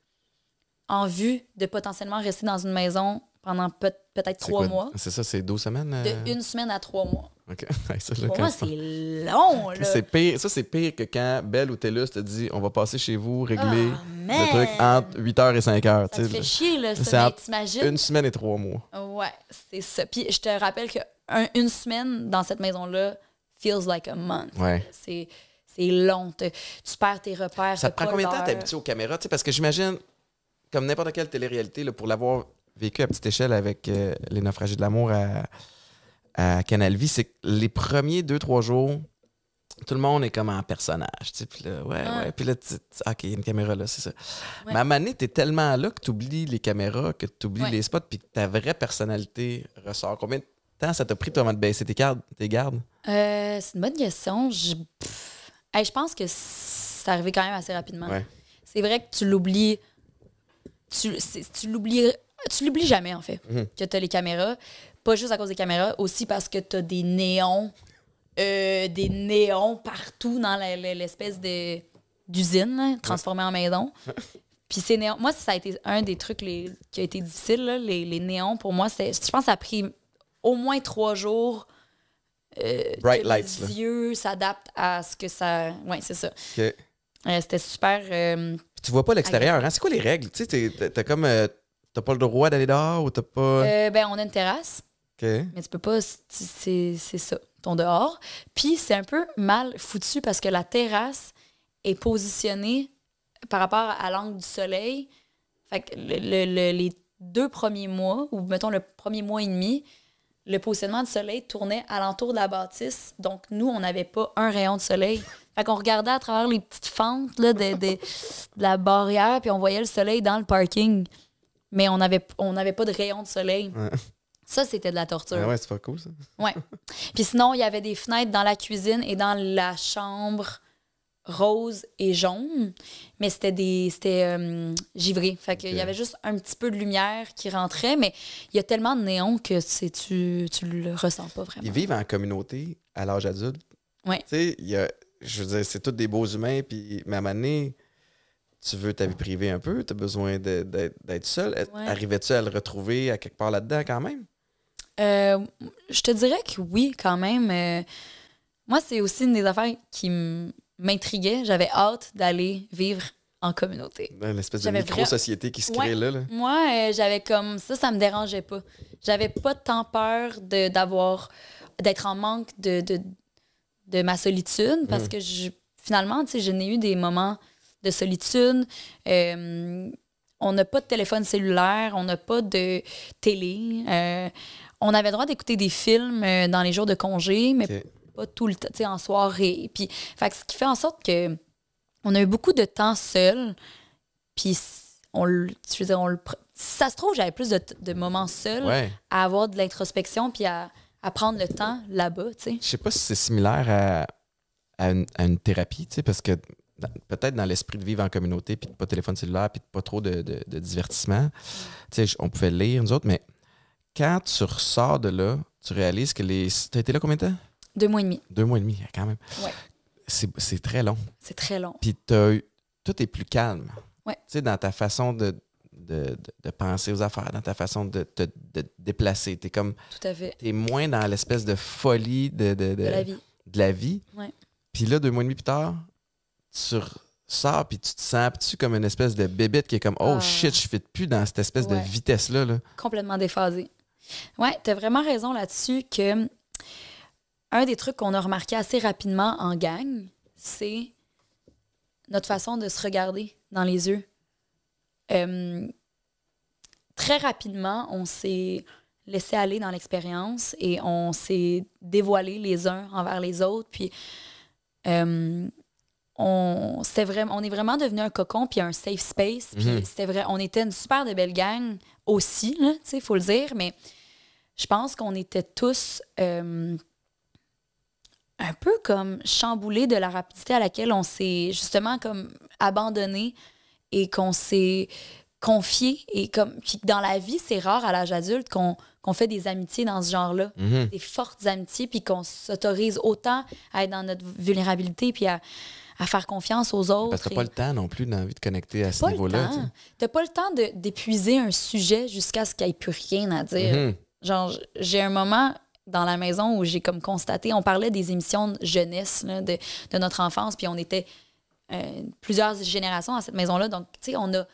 en vue de potentiellement rester dans une maison pendant peut-être trois mois. C'est ça, c'est deux semaines? De euh? une semaine à trois mois. ça, Pour moi, c'est long, là. pire, ça, c'est pire que quand Belle ou TELUS te dit on va passer chez vous, régler ah, le truc entre 8h et 5h. Ça fait chier, là, ça, C'est t'imagines. Une semaine et trois mois. Ouais, c'est ça. Puis je te rappelle que une semaine dans cette maison-là feels like a month. Ouais. C'est c'est long. tu perds tes repères. Ça te prend combien de temps à t'habituer aux caméras? Tu sais, parce que j'imagine, comme n'importe quelle télé-réalité, là, pour l'avoir vécu à petite échelle avec euh, Les Naufragés de l'amour à, à Canal Vie, c'est que les premiers deux, trois jours, tout le monde est comme un personnage. Puis là, ouais, ah. ouais. Puis là, tu OK, une caméra là, c'est ça. Ma Mais à es tellement là que tu oublies les caméras, que tu oublies les spots, puis que ta vraie personnalité ressort. Combien de temps ça t'a pris, toi, de baisser tes, gardes? Tes gardes? Euh, c'est une bonne question. Je, pense que c'est arrivé quand même assez rapidement. C'est vrai que tu l'oublies. Tu, tu l'oublies jamais, en fait, mhm. que tu as les caméras. Pas juste à cause des caméras, aussi parce que t'as des néons, euh, des néons partout dans l'espèce de d'usine transformée en maison. Puis ces néons, moi, ça a été un des trucs qui a été difficile, là, les, néons, pour moi, c'est, je pense que ça a pris au moins trois jours. Euh, les yeux s'adaptent à ce que ça. Oui, c'est ça. Euh, c'était super. Tu tu vois pas l'extérieur, hein? C'est quoi les règles? Tu sais, t'as comme. t'as pas le droit d'aller dehors ou t'as pas. ben, on a une terrasse. Mais tu peux pas. C'est ça, ton dehors. Puis c'est un peu mal foutu parce que la terrasse est positionnée par rapport à l'angle du soleil. Fait que les deux premiers mois, ou mettons le premier mois et demi, le positionnement du soleil tournait alentour de la bâtisse. Donc, nous, on n'avait pas un rayon de soleil. Fait qu'on regardait à travers les petites fentes là, de, de, la barrière, puis on voyait le soleil dans le parking. Mais on n'avait on pas de rayon de soleil. Ça, c'était de la torture. Ben ouais, c'est pas cool, ça. Puis sinon, il y avait des fenêtres dans la cuisine et dans la chambre rose et jaune, mais c'était des euh, givré. Fait qu'il y avait juste un petit peu de lumière qui rentrait, mais il y a tellement de néons que tu tu le ressens pas vraiment. Ils vivent en communauté à l'âge adulte. Ouais. Tu sais, je veux dire, c'est tous des beaux humains, puis mais à tu veux ta vie privée un peu, tu as besoin d'être seul. Arrivais-tu à le retrouver à quelque part là-dedans quand même? Euh, je te dirais que oui, quand même. Euh, moi, c'est aussi une des affaires qui m'intriguait. J'avais hâte d'aller vivre en communauté. Ben, l'espèce de micro-société qui se crée là, Moi, euh, j'avais comme ça, ça me dérangeait pas. J'avais pas tant peur d'avoir, d'être en manque de, de, ma solitude parce hum. que je, finalement, tu sais, je n'ai eu des moments de solitude. on n'a pas de téléphone cellulaire, on n'a pas de télé, on avait droit d'écouter des films euh, dans les jours de congé, mais pas tout le temps, tu sais, en soirée. Puis, ce qui fait en sorte que on a eu beaucoup de temps seul, puis on le, ça se trouve, j'avais plus de, moments seul à avoir de l'introspection, puis à, prendre le temps là-bas, tu sais. Je sais pas si c'est similaire à, une, thérapie, tu sais, parce que peut-être dans l'esprit de vivre en communauté, puis pas de téléphone cellulaire, puis pas trop de, divertissement. sais on pouvait lire, nous autres, mais quand tu ressors de là, tu réalises que les. Tu été là combien de temps? Deux mois et demi. Deux mois et demi, quand même. Ouais. C'est très long. C'est très long. Puis tout est plus calme. Ouais. Tu sais, dans ta façon de, penser aux affaires, dans ta façon de te déplacer. Tu es comme. Tout à fait. Tu moins dans l'espèce de folie de, la vie. De la vie. Ouais. Puis là, deux mois et demi plus tard, tu ressors, puis tu te sens tu comme une espèce de bébête qui est comme, oh ah. shit, je ne plus dans cette espèce de vitesse-là. Là. Complètement déphasé. Oui, tu as vraiment raison là-dessus que un des trucs qu'on a remarqué assez rapidement en gang, c'est notre façon de se regarder dans les yeux. Euh, très rapidement, on s'est laissé aller dans l'expérience et on s'est dévoilé les uns envers les autres. Puis euh, on, vraiment, on est vraiment devenu un cocon puis un safe space. Puis mhm. c'était vrai, on était une super de belle gang aussi, il faut le dire, mais je pense qu'on était tous euh, un peu comme chamboulés de la rapidité à laquelle on s'est justement comme abandonné et qu'on s'est confié et comme puis dans la vie c'est rare à l'âge adulte qu'on fait des amitiés dans ce genre-là, mhm. des fortes amitiés puis qu'on s'autorise autant à être dans notre vulnérabilité puis à à faire confiance aux autres. Parce que t'as pas le temps non plus d'envie de connecter à ce niveau-là. T'as pas le temps d'épuiser un sujet jusqu'à ce qu'il n'y ait plus rien à dire. Mm-hmm. Genre, j'ai un moment dans la maison où j'ai comme constaté, on parlait des émissions de jeunesse de, de, notre enfance, puis on était euh, plusieurs générations à cette maison-là. Donc, tu sais, on a,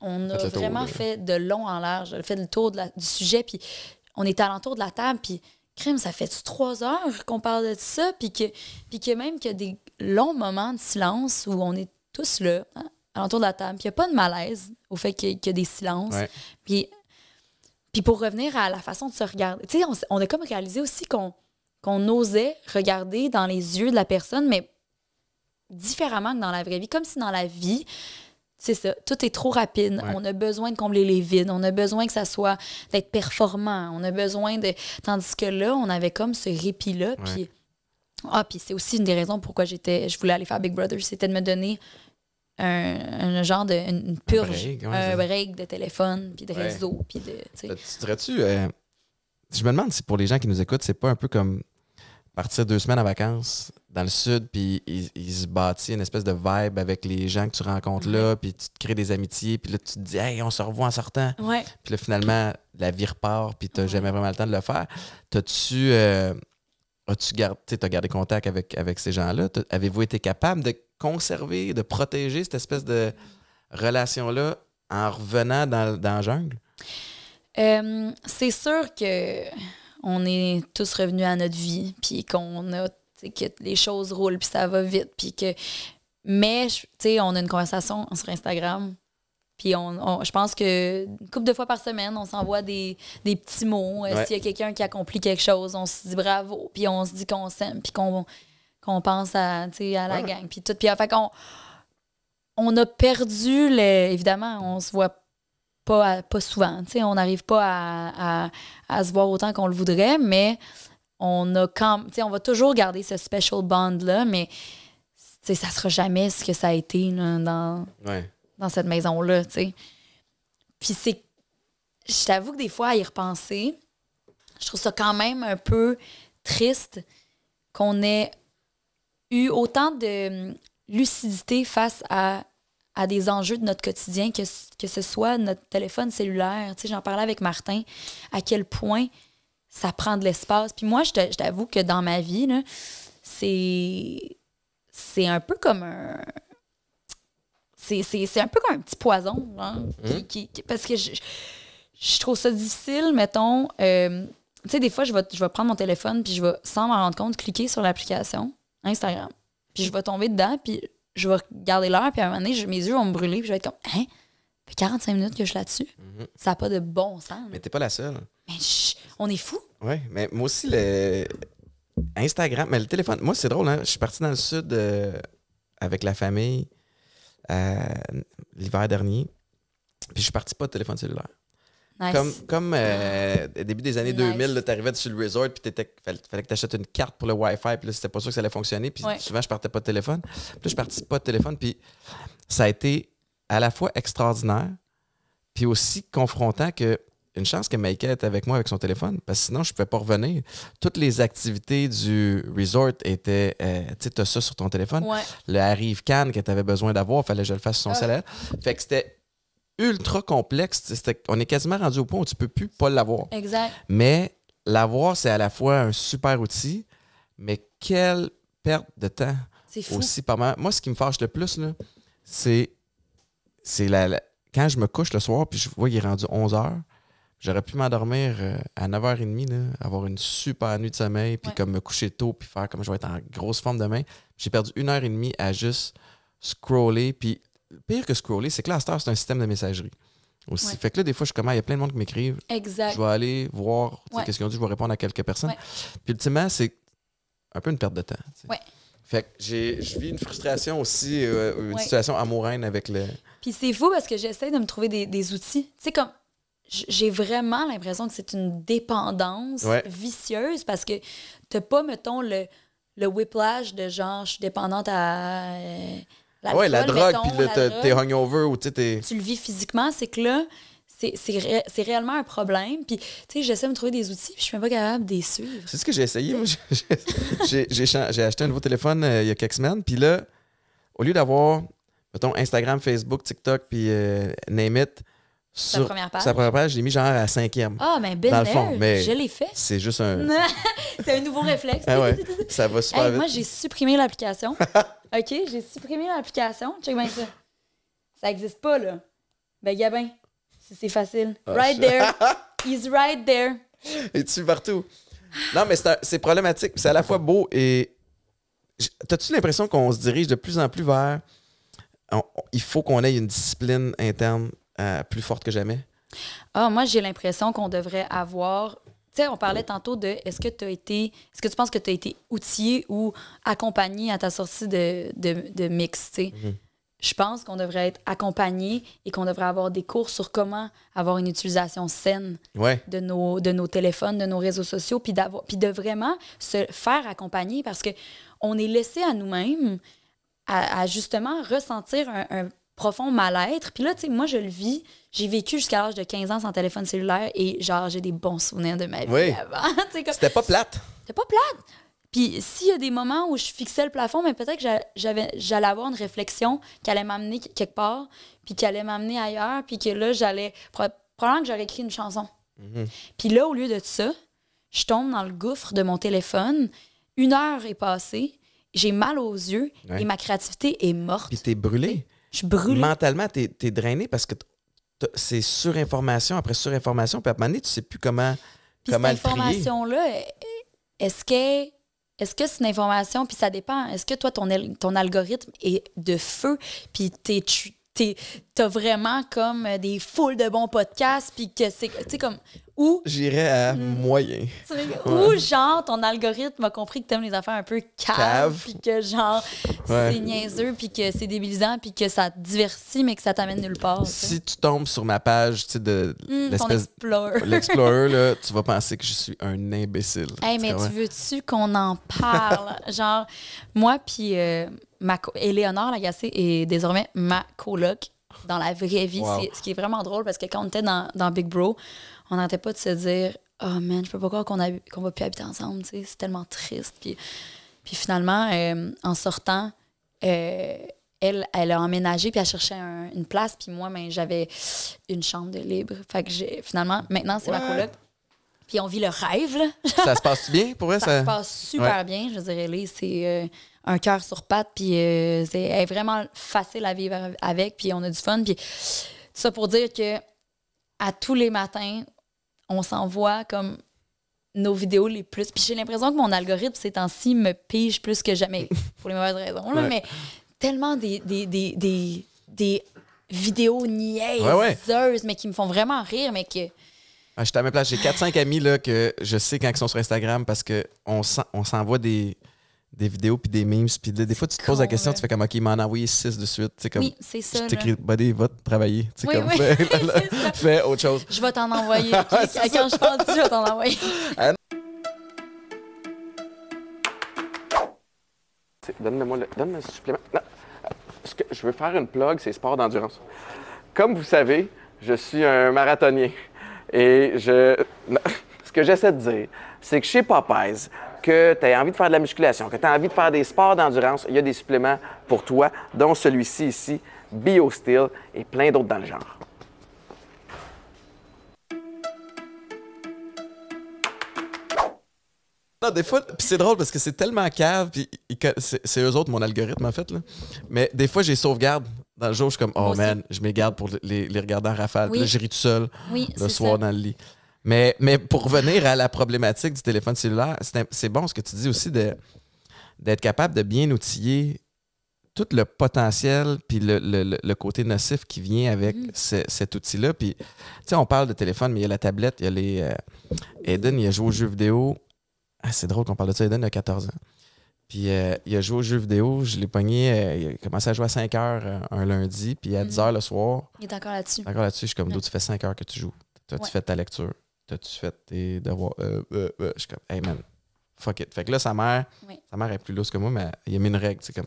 on a vraiment fait de long en large, fait le tour de la, du sujet, puis on était l'entour de la table, puis crime, ça fait trois heures qu'on parle de ça, puis que, puis que même que des long moment de silence où on est tous là, à hein, l'entour de la table. Puis il n'y a pas de malaise au fait qu'il y, a des silences. Puis, pour revenir à la façon de se regarder, tu sais, on, on, a comme réalisé aussi qu'on osait regarder dans les yeux de la personne, mais différemment que dans la vraie vie. Comme si dans la vie, c'est ça, tout est trop rapide. On a besoin de combler les vides. On a besoin que ça soit d'être performant. On a besoin de. Tandis que là, on avait comme ce répit-là. Puis ah, puis c'est aussi une des raisons pourquoi j'étais, je voulais aller faire Big Brother, c'était de me donner un, genre de une, purge, un break, de téléphone, puis de réseau, puis de. Tu euh, dirais-tu, euh, je me demande si pour les gens qui nous écoutent, c'est pas un peu comme partir deux semaines en vacances dans le sud, puis ils, il se bâtissent une espèce de vibe avec les gens que tu rencontres là, puis tu te crées des amitiés, puis là, tu te dis, hey, on se revoit en sortant. Puis là, finalement, la vie repart, puis tu n'as jamais vraiment le temps de le faire. T'as-tu. Euh, as-tu gardé, as gardé contact avec, ces gens-là? Avez-vous été capable de conserver, de protéger cette espèce de relation-là en revenant dans, dans la jungle? Euh, c'est sûr que on est tous revenus à notre vie, puis qu'on a que les choses roulent, puis ça va vite, puis que mais tu sais, on a une conversation sur Instagram, puis on, je pense que une couple de fois par semaine, on s'envoie des, petits mots. Euh, s'il y a quelqu'un qui accomplit quelque chose, on se dit bravo, puis on se dit qu'on s'aime, puis qu'on pense à, à la gang, puis tout. Puis fait on a perdu Évidemment, on se voit pas, pas souvent. on n'arrive pas à, se voir autant qu'on le voudrait, mais on a quand on va toujours garder ce special bond-là, mais ça sera jamais ce que ça a été là, dans dans cette maison-là, tu sais. Puis c'est. Je t'avoue que des fois, à y repenser, je trouve ça quand même un peu triste qu'on ait eu autant de hum, lucidité face à, à des enjeux de notre quotidien, que, que ce soit notre téléphone cellulaire. Tu sais, j'en parlais avec Martin, à quel point ça prend de l'espace. Puis moi, je t'avoue que dans ma vie, c'est c'est un peu comme un, c'est un peu comme un petit poison, hein, parce que je, trouve ça difficile, mettons. Euh, tu sais, des fois, je vais, je vais prendre mon téléphone, puis je vais, sans m'en rendre compte, cliquer sur l'application Instagram. Puis je vais tomber dedans, puis je vais regarder l'heure, puis à un moment donné, mes yeux vont me brûler, puis je vais être comme, hein? 45 minutes que je suis là-dessus. Mhm. Ça n'a pas de bon sens. Mais t'es pas la seule. Mais on est fou. Oui, mais moi aussi, le Instagram, mais le téléphone, moi, c'est drôle, hein? Je suis parti dans le sud euh, avec la famille. Euh, l'hiver dernier. Puis je suis parti pas de téléphone cellulaire. Comme, euh, au ah. début des années 2000, tu arrivais sur le resort, puis il fallait, que tu achètes une carte pour le Wi-Fi, puis là, c'était pas sûr que ça allait fonctionner. Puis souvent, je partais pas de téléphone. Puis là, je partais pas de téléphone, puis ça a été à la fois extraordinaire, puis aussi confrontant que une chance que Maïka était avec moi avec son téléphone, parce que sinon, je ne pouvais pas revenir. Toutes les activités du resort étaient. Euh, sais, tu as ça sur ton téléphone. Le Arrive Cannes que tu avais besoin d'avoir, il fallait que je le fasse sur son salaire. Ah. Fait que c'était ultra complexe. On est quasiment rendu au point où tu peux plus pas l'avoir. Exact. Mais l'avoir, c'est à la fois un super outil, mais quelle perte de temps. C'est fou. Aussi pas mal. Moi, ce qui me fâche le plus, c'est, c'est la, quand je me couche le soir puis je vois qu'il est rendu 11 heures J'aurais pu m'endormir euh, à 9h30, avoir une super nuit de sommeil, puis comme me coucher tôt, puis faire comme je vais être en grosse forme demain. J'ai perdu une heure et demie à juste scroller. Puis pire que scroller, c'est que là, c'est un système de messagerie aussi. Fait que là, des fois, je suis comme, ah, il y a plein de monde qui m'écrivent. Exact. Je vais aller voir qu'est-ce qu'ils ont dit, je vais répondre à quelques personnes. Puis ultimement, c'est un peu une perte de temps. Fait que j'ai, je vis une frustration aussi, euh, une situation amoureuse avec le. Puis c'est fou parce que j'essaie de me trouver des, des outils. Tu sais, comme j'ai vraiment l'impression que c'est une dépendance vicieuse parce que t'as pas, mettons, le, le whiplash de genre, je suis dépendante à. Euh, la ah ouais, la drogue, puis t'es hungover ou tu Tu le vis physiquement, c'est que là, c'est réellement un problème. Puis, tu sais, j'essaie de me trouver des outils, puis je suis même pas capable de suivre. C'est ce que j'ai essayé. j'ai acheté un nouveau téléphone euh, il y a quelques semaines, puis là, au lieu d'avoir, mettons, Instagram, Facebook, TikTok, puis euh, name it, sur sa première page. Sa mis genre à cinquième. Ah, mais ben, je l'ai fait. C'est juste un. c'est un nouveau réflexe. Ah ça va super Moi, j'ai supprimé l'application. OK, j'ai supprimé l'application. Check bien ça. Ça n'existe pas, là. Ben, Gabin, c'est facile. Ah, right there. He's right there. Et tu partout. Non, mais c'est problématique. C'est à la fois beau et. T'as-tu l'impression qu'on se dirige de plus en plus vers. il faut qu'on ait une discipline interne euh, plus forte que jamais? Ah, moi, j'ai l'impression qu'on devrait avoir. Tu sais, on parlait tantôt de est-ce que tu as été. Est-ce que tu penses que tu as été outillé ou accompagné à ta sortie de, de, mix, tu sais? Mhm. Je pense qu'on devrait être accompagné et qu'on devrait avoir des cours sur comment avoir une utilisation saine de, nos, de nos téléphones, de nos réseaux sociaux, puis de vraiment se faire accompagner parce que on est laissé à nous-mêmes à, justement ressentir un profond mal-être. Puis là, tu sais, moi, je le vis. J'ai vécu jusqu'à l'âge de 15 ans sans téléphone cellulaire et genre, j'ai des bons souvenirs de ma vie oui. avant. C'était pas plate. C'était pas plate. Puis s'il y a des moments où je fixais le plafond, mais peut-être que j'avais, j'allais avoir une réflexion qui allait m'amener quelque part, puis qui allait m'amener ailleurs, puis que là, j'allais... Probablement que j'aurais écrit une chanson. Mm-hmm. Puis là, au lieu de ça, je tombe dans le gouffre de mon téléphone. Une heure est passée, j'ai mal aux yeux et ma créativité est morte. Puis t'es brûlé. Mentalement, tu es, drainé parce que c'est surinformation après surinformation. Puis à un moment donné, tu sais plus comment. Puis comment cette information-là, est-ce que. Est-ce que c'est une information, puis ça dépend, est-ce que toi, ton, ton algorithme est de feu, puis tu t'as vraiment comme des foules de bons podcasts, puis que c'est, tu comme, ou. J'irais à hmm. moyen. Ou genre, ton algorithme a compris que t'aimes les affaires un peu caves, puis que genre, c'est niaiseux, puis que c'est débilisant, puis que ça te divertit, mais que ça t'amène nulle part. Si tu tombes sur ma page, tu sais, de mm, L'explorer, là, tu vas penser que je suis un imbécile. Hey, mais tu veux-tu qu'on en parle? genre, moi, puis euh, ma. Co Éléonore Lagacé est désormais ma coloc dans la vraie vie. C'est, ce qui est vraiment drôle parce que quand on était dans, dans Big Bro, on n'arrêtait pas de se dire Oh man, je peux pas croire qu'on ne va plus habiter ensemble, c'est tellement triste. Puis, puis finalement, euh, en sortant, euh, elle, elle a emménagé, puis a cherchait une place, puis moi, ben, j'avais une chambre de libre. Fait que finalement, maintenant, c'est ma coloc. Puis on vit le rêve, ça se passe bien pour elle? Ça, se passe super bien. Je dirais, lui c'est euh, un cœur sur patte, puis c'est elle est vraiment facile à vivre avec, puis on a du fun. Puis ça pour dire que à tous les matins, on s'envoie comme nos vidéos les plus. Puis j'ai l'impression que mon algorithme ces temps-ci me pige plus que jamais, pour les mauvaises raisons, mais tellement des, des, des, des, vidéos niaiseuses, mais qui me font vraiment rire, mais que. Ah, je suis à ma place. J'ai 4-5 amis là, que je sais quand ils sont sur Instagram parce qu'on s'envoie des des vidéos puis des memes. Puis des, fois, tu te poses la question, tu fais comme, OK, il m'en a envoyé six de suite. comme, oui, c'est ça. Tu t'écris, buddy, va travailler. comme, fais, autre chose. Je vais t'en envoyer. quand je pense, je vais t'en envoyer. Donne-moi le, donne le supplément. Ce que je veux faire une plug, c'est sport d'endurance. Comme vous savez, je suis un marathonnier. Et je. Ce que j'essaie de dire, c'est que chez Popeyes, que tu as envie de faire de la musculation, que tu as envie de faire des sports d'endurance, il y a des suppléments pour toi, dont celui-ci ici, BioSteel et plein d'autres dans le genre. des fois, c'est drôle parce que c'est tellement cave, puis c'est eux autres, mon algorithme en fait. Là. Mais des fois, j'ai sauvegarde dans le jour, je suis comme, oh man, je me garde pour les, les regarder en rafale. Oui. Là, je ris tout seul le soir dans le lit. Mais, pour revenir à la problématique du téléphone cellulaire, c'est bon ce que tu dis aussi de d'être capable de bien outiller tout le potentiel puis le, côté nocif qui vient avec mm. cet outil-là. Puis, tu sais, on parle de téléphone, mais il y a la tablette, il y a les. Eden, euh, il a joué aux jeux vidéo. Ah, c'est drôle qu'on parle de ça. Eden il a 14 ans. Puis, euh, il a joué aux jeux vidéo. Je l'ai pogné. Euh, il a commencé à jouer à 5 heures un lundi, puis à 10 mm. heures le soir. Il est encore là-dessus. encore là-dessus. Je suis comme, d'où tu fais 5 heures que tu joues. Toi, tu fais ta lecture. T'as-tu fait tes devoirs? Euh, euh, euh, je suis comme, hey man, fuck it. Fait que là, sa mère, sa mère est plus lourde que moi, mais il a mis une règle, c'est comme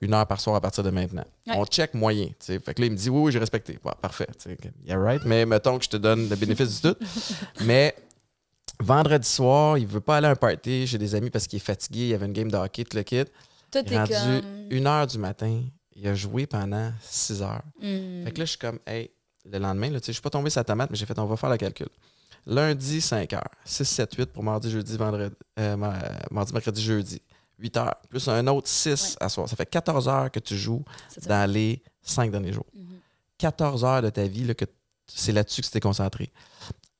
une heure par soir à partir de maintenant. On check moyen. Fait que là, il me dit oui, oui, j'ai respecté. parfait. il Yeah, right. Mais mettons que je te donne le bénéfice du tout. » mais vendredi soir, il veut pas aller à un party J'ai des amis parce qu'il est fatigué. Il y avait une game de hockey, tout le kit. il est rendu une heure du matin. Il a joué pendant six heures. Hmm. Fait que là, je suis comme, hey, le lendemain, je suis pas tombé sa tomate, mais j'ai fait, on va faire le calcul. Lundi, 5 h 6, 7, 8 pour mardi, jeudi, vendredi, euh, mardi, mercredi, jeudi. 8 h Plus un autre 6 à soir. Ça fait 14 heures que tu joues dans les 5 derniers jours. 14 mhm. heures de ta vie, que c'est là-dessus que tu t'es concentré.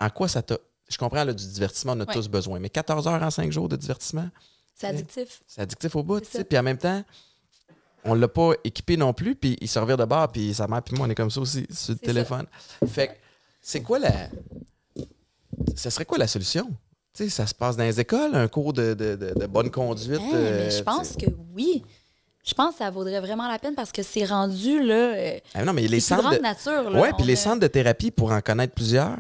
En quoi ça t'a. Je comprends du divertissement, on a tous besoin, mais 14 heures en 5 jours de divertissement. C'est addictif. C'est addictif au bout, tu sais. Puis en même temps, on ne l'a pas équipé non plus, puis il se revient de bord, puis sa mère, puis moi, on est comme ça aussi, sur le téléphone. Fait que, c'est quoi la. Ce serait quoi la solution? ça se passe dans les écoles, un cours de, bonne conduite. Eh, euh, je pense que oui. Je pense que ça vaudrait vraiment la peine parce que c'est rendu là. Euh, ah non, mais les centres de... nature. Oui, puis les centres de thérapie, pour en connaître plusieurs,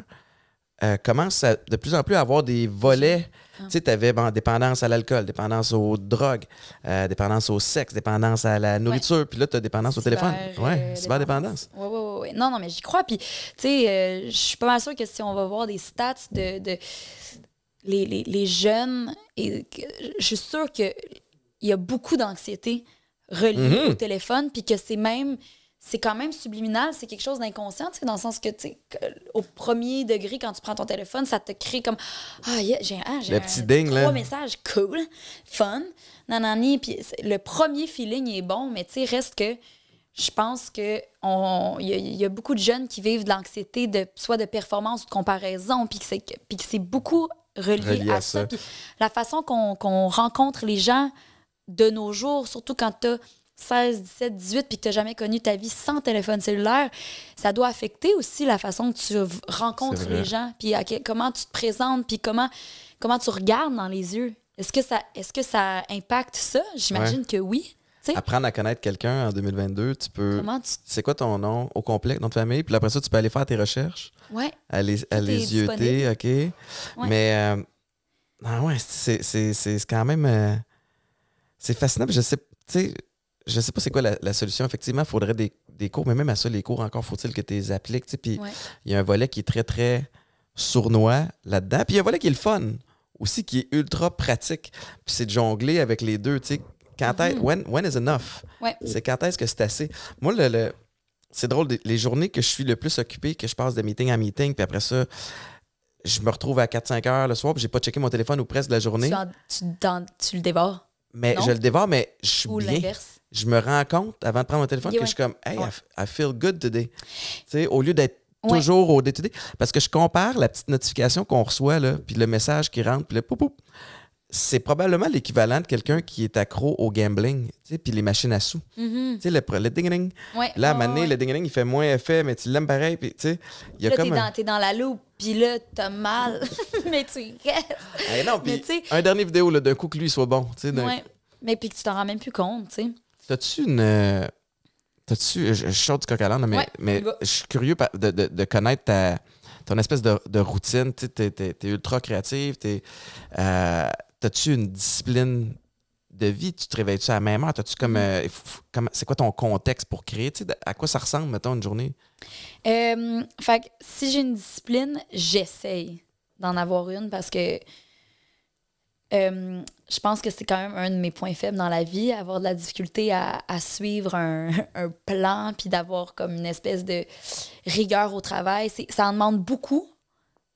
euh, commencent de plus en plus à avoir des volets ah. Tu sais, tu avais dépendance à l'alcool, dépendance aux drogues, euh, dépendance au sexe, dépendance à la nourriture, puis là, tu as dépendance au téléphone. Oui, euh, cyberdépendance. Ouais, ouais, ouais. Non, non, mais j'y crois. Puis, tu sais, euh, je suis pas mal sûre que si on va voir des stats de. les, jeunes, je suis sûre qu'il y a beaucoup d'anxiété reliée mhm. au téléphone, puis que c'est même c'est quand même subliminal, c'est quelque chose d'inconscient, dans le sens que, tu au premier degré, quand tu prends ton téléphone, ça te crée comme Ah, j'ai un, petit trois messages cool, fun, nanani. Puis le premier feeling est bon, mais tu sais, reste que je pense que on il y, a beaucoup de jeunes qui vivent de l'anxiété de soit de performance ou de comparaison puis que c'est puis c'est beaucoup relié, à, ça, la façon qu'on rencontre les gens de nos jours surtout quand tu as 16, 17, 18, puis que tu n'as jamais connu ta vie sans téléphone cellulaire, ça doit affecter aussi la façon que tu rencontres les gens, puis comment tu te présentes, puis comment, comment tu regardes dans les yeux. Est-ce que, ça, est que ça impacte ça? J'imagine que oui. Apprendre à connaître quelqu'un en 2022, tu peux. tu... C'est quoi ton nom au complet, nom de famille? Puis après ça, tu peux aller faire tes recherches. Ouais. Aller, les yeux OK. Mais. Euh, ah ouais, c'est quand même. Euh, c'est fascinant. Je sais. Tu sais je ne sais pas c'est quoi la, solution. Effectivement, il faudrait des, cours, mais même à ça, les cours, encore faut-il que tu les appliques. il y a un volet qui est très, très sournois là-dedans. Puis il y a un volet qui est le fun aussi, qui est ultra pratique. Puis c'est de jongler avec les deux. Quand mm-hmm. when, is enough? C'est quand est-ce que c'est assez? Moi, le, c'est drôle, les journées que je suis le plus occupé, que je passe de meeting à meeting, puis après ça, je me retrouve à 4-5 heures le soir, puis j'ai pas checké mon téléphone ou presque la journée. Tu, tu, le dévores? Mais je le dévore, mais je suis ou l'inverse je me rends compte avant de prendre mon téléphone que je suis comme, hey, I, feel good today. au lieu d'être toujours au day, Parce que je compare la petite notification qu'on reçoit, là, puis le message qui rentre, puis le poup, c'est probablement l'équivalent de quelqu'un qui est accro au gambling, puis les machines à sous. Mm-hmm. Tu sais, le, ding-ding. là, à oh, Mané, le ding-ding, il fait moins effet, mais tu l'aimes pareil. Puis, tu dans, dans, la loupe, puis là, t'as mal, mais tu restes. Ah, un dernier vidéo, d'un coup, que lui soit bon. Oui. Mais puis que tu t'en rends même plus compte, tu T'as-tu une. Euh, t'as-tu. Je, suis du coq à mais, mais je suis curieux de, connaître ton espèce de, routine. Tu es, ultra créative. Euh, t'as-tu une discipline de vie? Tu te réveilles-tu à la même heure? T'as-tu comme. Mm-hmm. Euh, c'est quoi ton contexte pour créer? à quoi ça ressemble, mettons, une journée? si j'ai une discipline, j'essaye d'en avoir une parce que euh, je pense que c'est quand même un de mes points faibles dans la vie, avoir de la difficulté à, suivre un, plan, puis d'avoir comme une espèce de rigueur au travail. ça en demande beaucoup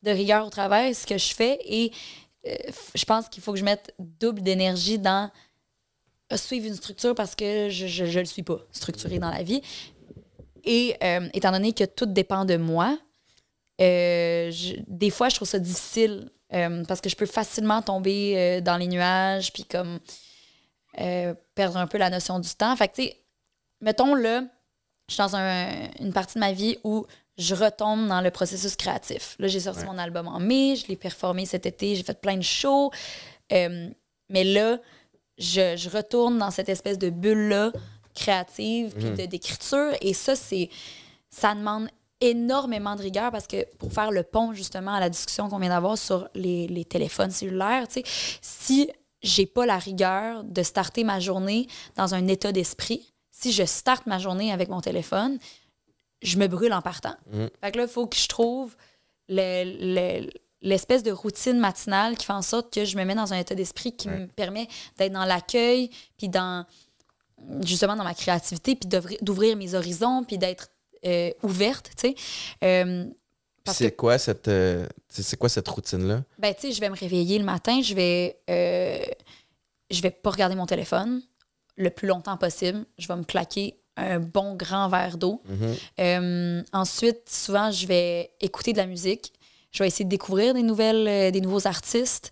de rigueur au travail, ce que je fais, et euh, je pense qu'il faut que je mette double d'énergie dans suivre une structure parce que je ne le suis pas structurée dans la vie. Et euh, étant donné que tout dépend de moi, des fois, je trouve ça difficile euh, parce que je peux facilement tomber euh, dans les nuages, puis comme euh, perdre un peu la notion du temps. Fait que, tu sais, mettons là, je suis dans une partie de ma vie où je retombe dans le processus créatif. Là, j'ai sorti mon album en mai, je l'ai performé cet été, j'ai fait plein de shows. mais là, je, retourne dans cette espèce de bulle-là créative, puis mhm. d'écriture. Et ça, c'est ça demande énormément de rigueur parce que pour faire le pont justement à la discussion qu'on vient d'avoir sur les, téléphones cellulaires, si j'ai pas la rigueur de starter ma journée dans un état d'esprit, si je starte ma journée avec mon téléphone, je me brûle en partant. Mm. Fait que là, il faut que je trouve l'espèce de routine matinale qui fait en sorte que je me mets dans un état d'esprit qui me permet d'être dans l'accueil, puis dans justement dans ma créativité, puis d'ouvrir mes horizons, puis d'être euh, ouverte, tu sais. Euh, euh, c'est quoi cette c'est quoi cette routine là Ben tu sais, je vais me réveiller le matin, je vais je vais pas regarder mon téléphone le plus longtemps possible, je vais me claquer un bon grand verre d'eau. Mm-hmm. ensuite, souvent je vais écouter de la musique, je vais essayer de découvrir des nouvelles des nouveaux artistes.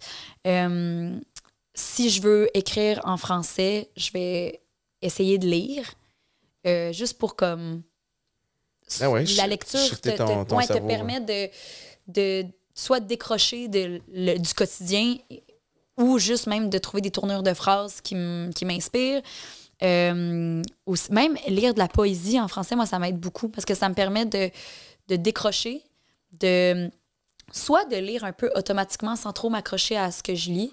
si je veux écrire en français, je vais essayer de lire juste pour comme ah la lecture te, te, permet hein. de, de soit de décrocher de, du quotidien ou juste même de trouver des tournures de phrases qui m'inspirent. Euh, aussi, même lire de la poésie en français, moi, ça m'aide beaucoup parce que ça me permet de, de décrocher, de soit de lire un peu automatiquement sans trop m'accrocher à ce que je lis,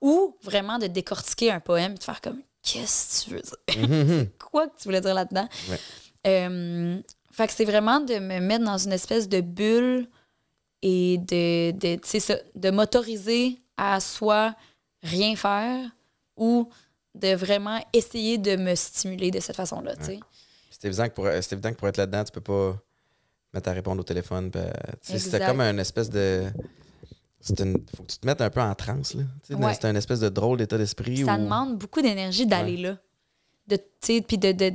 ou vraiment de décortiquer un poème et de faire comme qu'est-ce que tu veux dire? Mm-hmm. Quoi que tu voulais dire là-dedans? Euh, fait que c'est vraiment de me mettre dans une espèce de bulle et de, de, ça, m'autoriser à soi rien faire ou de vraiment essayer de me stimuler de cette façon-là. C'est évident, que pour, être là-dedans, tu peux pas mettre à répondre au téléphone. Ben, c'est C'était comme une espèce de. Une, faut que tu te mettes un peu en transe. Ouais. C'est un espèce de drôle d'état d'esprit. Ça demande beaucoup d'énergie d'aller là. De, puis de, de,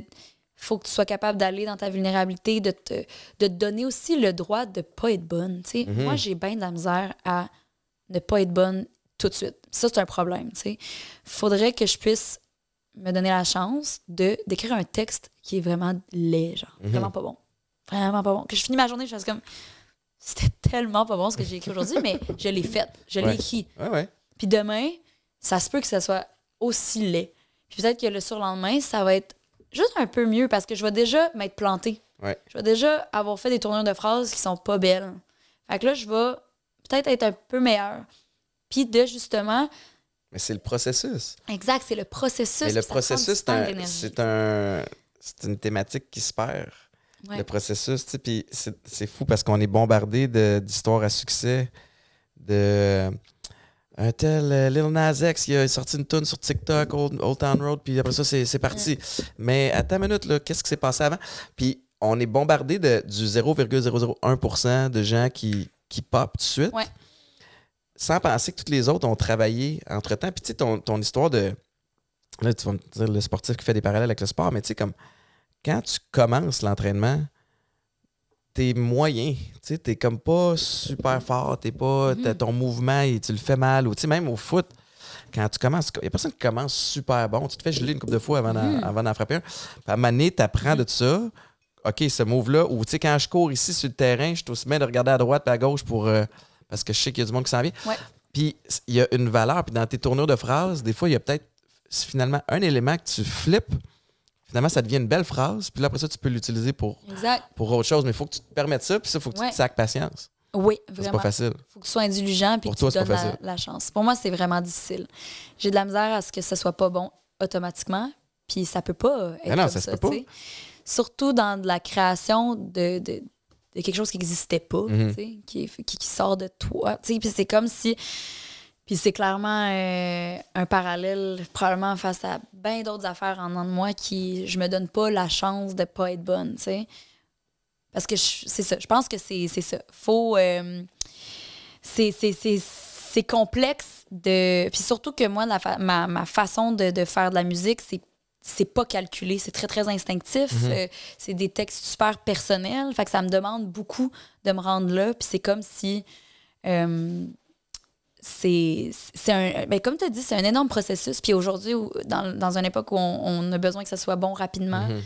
il faut que tu sois capable d'aller dans ta vulnérabilité, de te, de donner aussi le droit de ne pas être bonne. Mhm. Moi, j'ai bien de la misère à ne pas être bonne tout de suite. Ça, c'est un problème. Il Faudrait que je puisse me donner la chance d'écrire un texte qui est vraiment laid, mhm. Vraiment pas bon. Vraiment pas bon. Que je finis ma journée, je fasse comme c'était tellement pas bon ce que j'ai écrit aujourd'hui, mais je l'ai fait. Je l'ai écrit. Ouais, ouais. Puis demain, ça se peut que ça soit aussi laid. Puis peut-être que le surlendemain, ça va être juste un peu mieux parce que je vais déjà m'être plantée. Je vais déjà avoir fait des tournures de phrases qui sont pas belles. Fait que là, je vais peut-être être un peu meilleure. Puis de justement. Mais c'est le processus. Exact, c'est le processus. Mais le processus, c'est un, c'est une thématique qui se perd. Le processus, tu sais, puis c'est fou parce qu'on est bombardé d'histoires à succès, de un tel euh, Lil Nas X, il a sorti une tune sur TikTok, Old, Town Road, puis après ça, c'est parti. Mais à ta minute, qu'est-ce qui s'est passé avant? Puis on est bombardé de, du 0,001% de gens qui, qui pop tout de suite, sans penser que toutes les autres ont travaillé entre-temps. Puis tu sais, ton, ton, histoire de... Là, tu vas me dire le sportif qui fait des parallèles avec le sport, mais tu sais, comme quand tu commences l'entraînement, t'es moyen. Tu t'es comme pas super mm-hmm. fort. T'es pas. Mm-hmm. ton mouvement et tu le fais mal. Ou même au foot, quand tu commences, il n'y a personne qui commence super bon. Tu te fais geler une coupe de fois mm-hmm. avant d'en frapper un. Puis à un moment donné, tu apprends de ça. OK, ce move-là, ou tu sais, quand je cours ici sur le terrain, je suis aussi bien de regarder à droite et à gauche pour euh, parce que je sais qu'il y a du monde qui s'en vient. Puis il y a une valeur. Puis dans tes tournures de phrases, des fois, il y a peut-être finalement un élément que tu flippes Finalement, ça devient une belle phrase, puis après ça, tu peux l'utiliser pour, pour autre chose. Mais il faut que tu te permettes ça, puis ça, il faut que tu te patience. Oui, vraiment. C'est pas facile. Il faut que tu sois indulgent, puis que toi, tu donnes la, chance. Pour moi, c'est vraiment difficile. J'ai de la misère à ce que ce soit pas bon automatiquement, puis ça peut pas être non, comme ça. peut Surtout dans la création de, quelque chose qui n'existait pas, mm-hmm. qui, qui, sort de toi. Puis c'est comme si puis c'est clairement euh, un parallèle, probablement face à bien d'autres affaires en an de moi qui je me donne pas la chance de pas être bonne, tu sais. Parce que c'est ça. Je pense que c'est ça. Faut. Euh, c'est c'est complexe de. Puis surtout que moi, ma, façon de, faire de la musique, c'est c'est pas calculé, c'est très très instinctif, mhm. euh, c'est des textes super personnels, fait que ça me demande beaucoup de me rendre là, puis c'est comme si c'est un. mais ben, comme tu as dit, c'est un énorme processus. Puis aujourd'hui, dans, une époque où on, a besoin que ça soit bon rapidement, mhm.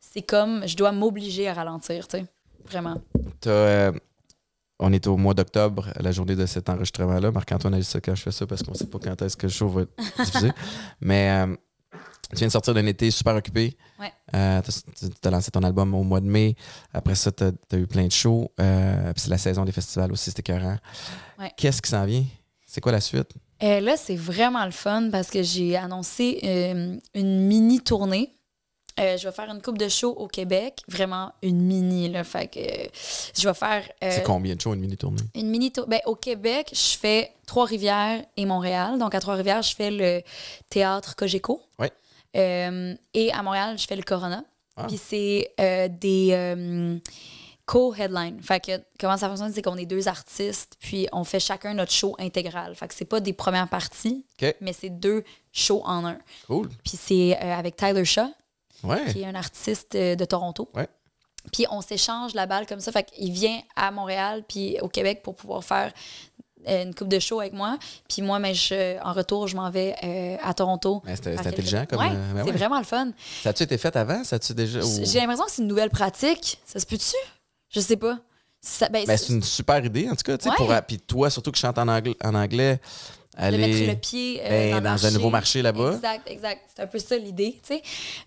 c'est comme je dois m'obliger à ralentir, tu sais. Vraiment. Euh, on est au mois d'octobre, la journée de cet enregistrement-là. Marc-Antoine a dit ça quand je fais ça parce qu'on sait pas quand est-ce que le show va être diffusé. Mais. Euh, tu viens de sortir d'un été super occupé. Ouais. Euh, tu as lancé ton album au mois de mai. Après ça, tu as, eu plein de shows. puis c'est la saison des festivals aussi, c'était écœurant. Qu'est-ce qui s'en vient? C'est quoi la suite? Euh, là, c'est vraiment le fun parce que j'ai annoncé euh, une mini tournée. Euh, je vais faire une coupe de show au Québec, vraiment une mini là. Fait que je vais faire. c'est combien de shows une mini tournée Une mini tournée. Ben, au Québec, je fais Trois-Rivières et Montréal. Donc à Trois-Rivières, je fais le théâtre Cogeco. Oui. et à Montréal, je fais le Corona. Ah. Puis c'est des co-headline. Fait que comment ça fonctionne, c'est qu'on est deux artistes, puis on fait chacun notre show intégral. Fait que c'est pas des premières parties, mais c'est deux shows en un. Cool. Puis c'est euh, avec Tyler Shaw, qui est un artiste euh, de Toronto. Puis on s'échange la balle comme ça. Fait qu'il vient à Montréal, puis au Québec pour pouvoir faire euh, une coupe de show avec moi. Puis moi, je, en retour, je m'en vais à Toronto. C'est intelligent comme. Ouais, ben c'est vraiment le fun. Ça a-tu été fait avant? Ça déjà. J'ai l'impression que c'est une nouvelle pratique. Ça se peut-tu? Je sais pas. Ben, ben, c'est une super idée, en tout cas. Pour, puis toi, surtout que je chante en anglais, en anglais aller mettre le pied euh, ben, dans, un nouveau marché là-bas. Exact, exact. C'est un peu ça l'idée.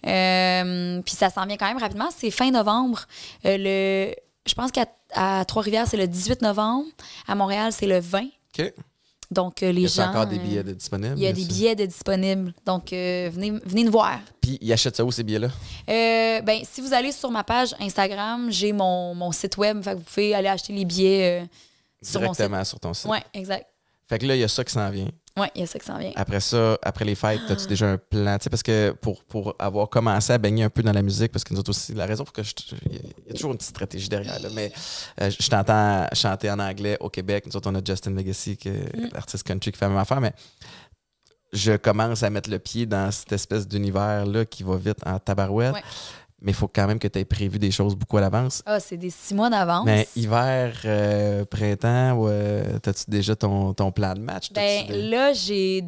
Euh, puis ça s'en vient quand même rapidement. C'est fin novembre. Euh, le, je pense qu'à Trois-Rivières, c'est le 18 novembre. À Montréal, c'est le 20. OK. Donc, euh, les il y a encore des billets euh, disponibles. Il y a des billets disponibles. Donc, euh, venez, venez nous voir. Puis, ils achètent ça où, ces billets-là? Euh, ben, si vous allez sur ma page Instagram, j'ai mon, mon, site web. Fait que vous pouvez aller acheter les billets Directement sur ton site. Oui, exact. Fait que là, il y a ça qui s'en vient. Oui, il y a ça qui s'en vient. Après ça, après les fêtes, as-tu ah. déjà un plan? sais, parce que pour, pour avoir commencé à baigner un peu dans la musique, parce que nous autres aussi, la raison pour que je. Il y a toujours une petite stratégie derrière, là, mais euh, je t'entends chanter en anglais au Québec. Nous autres, on a Justin Legacy, mm. l'artiste country qui fait la même affaire, mais je commence à mettre le pied dans cette espèce d'univers-là qui va vite en tabarouette mais il faut quand même que tu aies prévu des choses beaucoup à l'avance. Ah, c'est des six mois d'avance. Mais hiver, euh, printemps, euh, as-tu déjà ton, ton, plan de match? Ben, là, j'ai,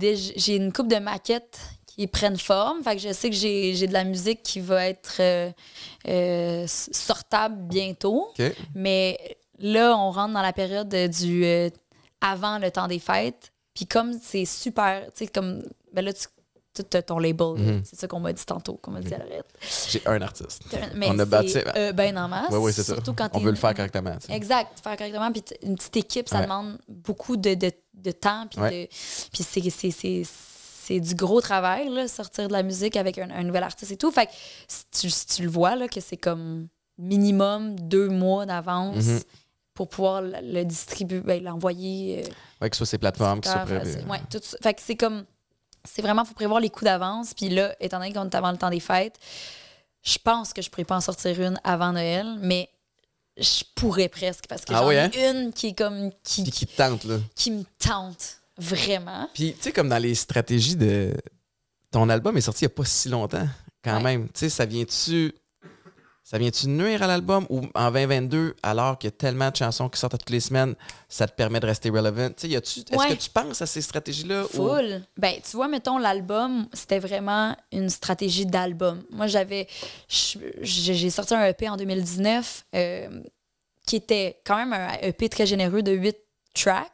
une coupe de maquettes qui prennent forme. Fait que je sais que j'ai, de la musique qui va être euh, sortable bientôt. Mais là, on rentre dans la période du avant le temps des fêtes. Puis comme c'est super, tu sais, comme ben là, tu euh, ton label. Mhm. C'est ça qu'on m'a dit tantôt, qu'on m'a dit arrête. J'ai un artiste. on a bâti. Euh, ben en masse. Oui, c'est surtout ça. Quand on veut le faire correctement. Exact, faire correctement. Puis une petite équipe, ça demande beaucoup de, de, de temps. Puis, c'est, c'est, du gros travail, là, sortir de la musique avec un, nouvel artiste et tout. Fait que si tu, le vois, là, que c'est comme minimum deux mois d'avance. Mhm. pour pouvoir le distribuer, ben, l'envoyer. Euh, oui, que ce soit ces plateformes, qui soient prévues. Ouais, tout ça. Fait que c'est comme c'est vraiment, faut prévoir les coups d'avance. Puis là, étant donné qu'on est avant le temps des fêtes, je pense que je pourrais pas en sortir une avant Noël, mais je pourrais presque parce que ah hein? une qui est comme qui, qui, tente là. Qui me tente vraiment. Puis tu sais comme dans les stratégies de ton album est sorti il y a pas si longtemps quand même, tu sais ça vient-tu ça vient-tu nuire à l'album ou en 2022, alors qu'il y a tellement de chansons qui sortent toutes les semaines, ça te permet de rester relevant? tu est-ce que tu penses à ces stratégies-là? Full. Ben, tu vois, mettons, l'album, c'était vraiment une stratégie d'album. Moi, j'avais. J'ai sorti un EP en 2019 euh, qui était quand même un EP très généreux de 8 tracks,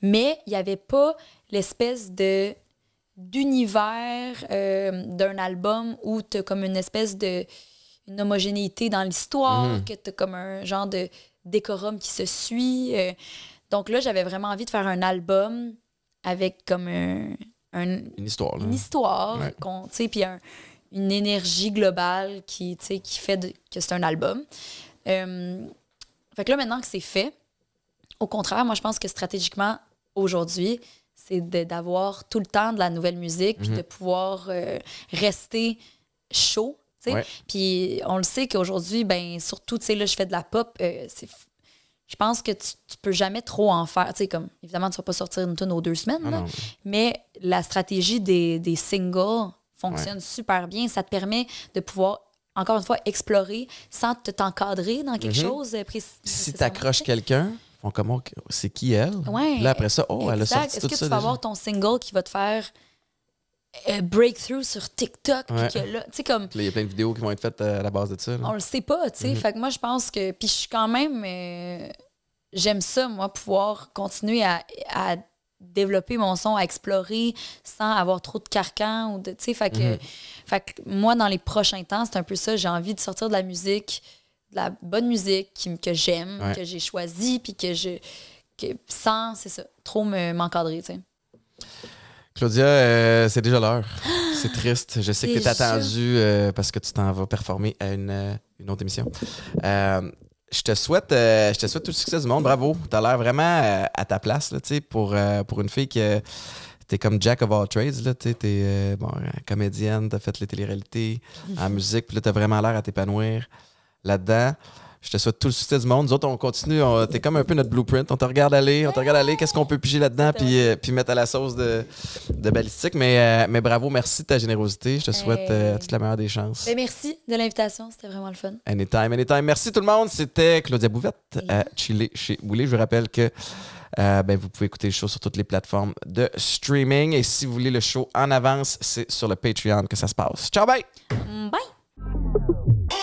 mais il n'y avait pas l'espèce de d'univers euh, d'un album où tu comme une espèce de une homogénéité dans l'histoire, mhm. que tu comme un genre de décorum qui se suit. Euh. donc là, j'avais vraiment envie de faire un album avec comme un, une histoire. Une histoire, puis une énergie globale qui, qui fait que c'est un album. Euh, fait que là, maintenant que c'est fait, au contraire, moi, je pense que stratégiquement, aujourd'hui, c'est d'avoir tout le temps de la nouvelle musique, puis mhm. de pouvoir euh, rester chaud puis on le sait qu'aujourd'hui, ben surtout, tu sais, là, je fais de la pop. Euh, je pense que tu, peux jamais trop en faire. Tu sais, comme, évidemment, tu vas pas sortir une tonne aux deux semaines, ah mais la stratégie des, singles fonctionne super bien. Ça te permet de pouvoir encore une fois, explorer sans te t'encadrer dans quelque mm-hmm. chose euh, Si tu accroches quelqu'un, font comment c'est qui elle? Là, après ça, oh, elle a sorti Est-ce que tu vas avoir ton single qui va te faire euh, breakthrough sur TikTok. comme. Il y a plein de vidéos qui vont être faites euh, à la base de ça. On le sait pas, mhm. que moi, je pense que. Puis je suis quand même. Euh, j'aime ça, moi, pouvoir continuer à, à, développer mon son, à explorer sans avoir trop de carcan ou de. Tu mhm. fait, que, moi, dans les prochains temps, c'est un peu ça. J'ai envie de sortir de la musique, de la bonne musique que j'aime, que j'ai choisi puis que je. sans, trop m'encadrer, Claudia, euh, c'est déjà l'heure. C'est triste. Je sais que tu es attendue euh, parce que tu t'en vas performer à une, euh, autre émission. je te souhaite je te souhaite tout le succès du monde. Bravo. Tu as l'air vraiment à ta place là, pour, pour une fille qui. T'es comme Jack of all trades, là, t'es es, bon, comédienne, t'as fait les téléréalités, mm-hmm. en musique, puis là, t'as vraiment l'air à t'épanouir là-dedans. Je te souhaite tout le succès du monde. Nous autres, on continue. T'es comme un peu notre blueprint. On te regarde aller, on te regarde aller. Qu'est-ce qu'on peut piger là-dedans puis, euh, puis mettre à la sauce de, de balistique. Mais, euh, mais bravo, merci de ta générosité. Je te souhaite euh, toute la meilleure des chances. Ben, merci de l'invitation. C'était vraiment le fun. Anytime, anytime. Merci tout le monde. C'était Claudia Bouvette à Chile chez Boulet. Je vous rappelle que. ben, vous pouvez écouter le show sur toutes les plateformes de streaming. Et si vous voulez le show en avance, c'est sur le Patreon que ça se passe. Ciao, bye! Mm, bye!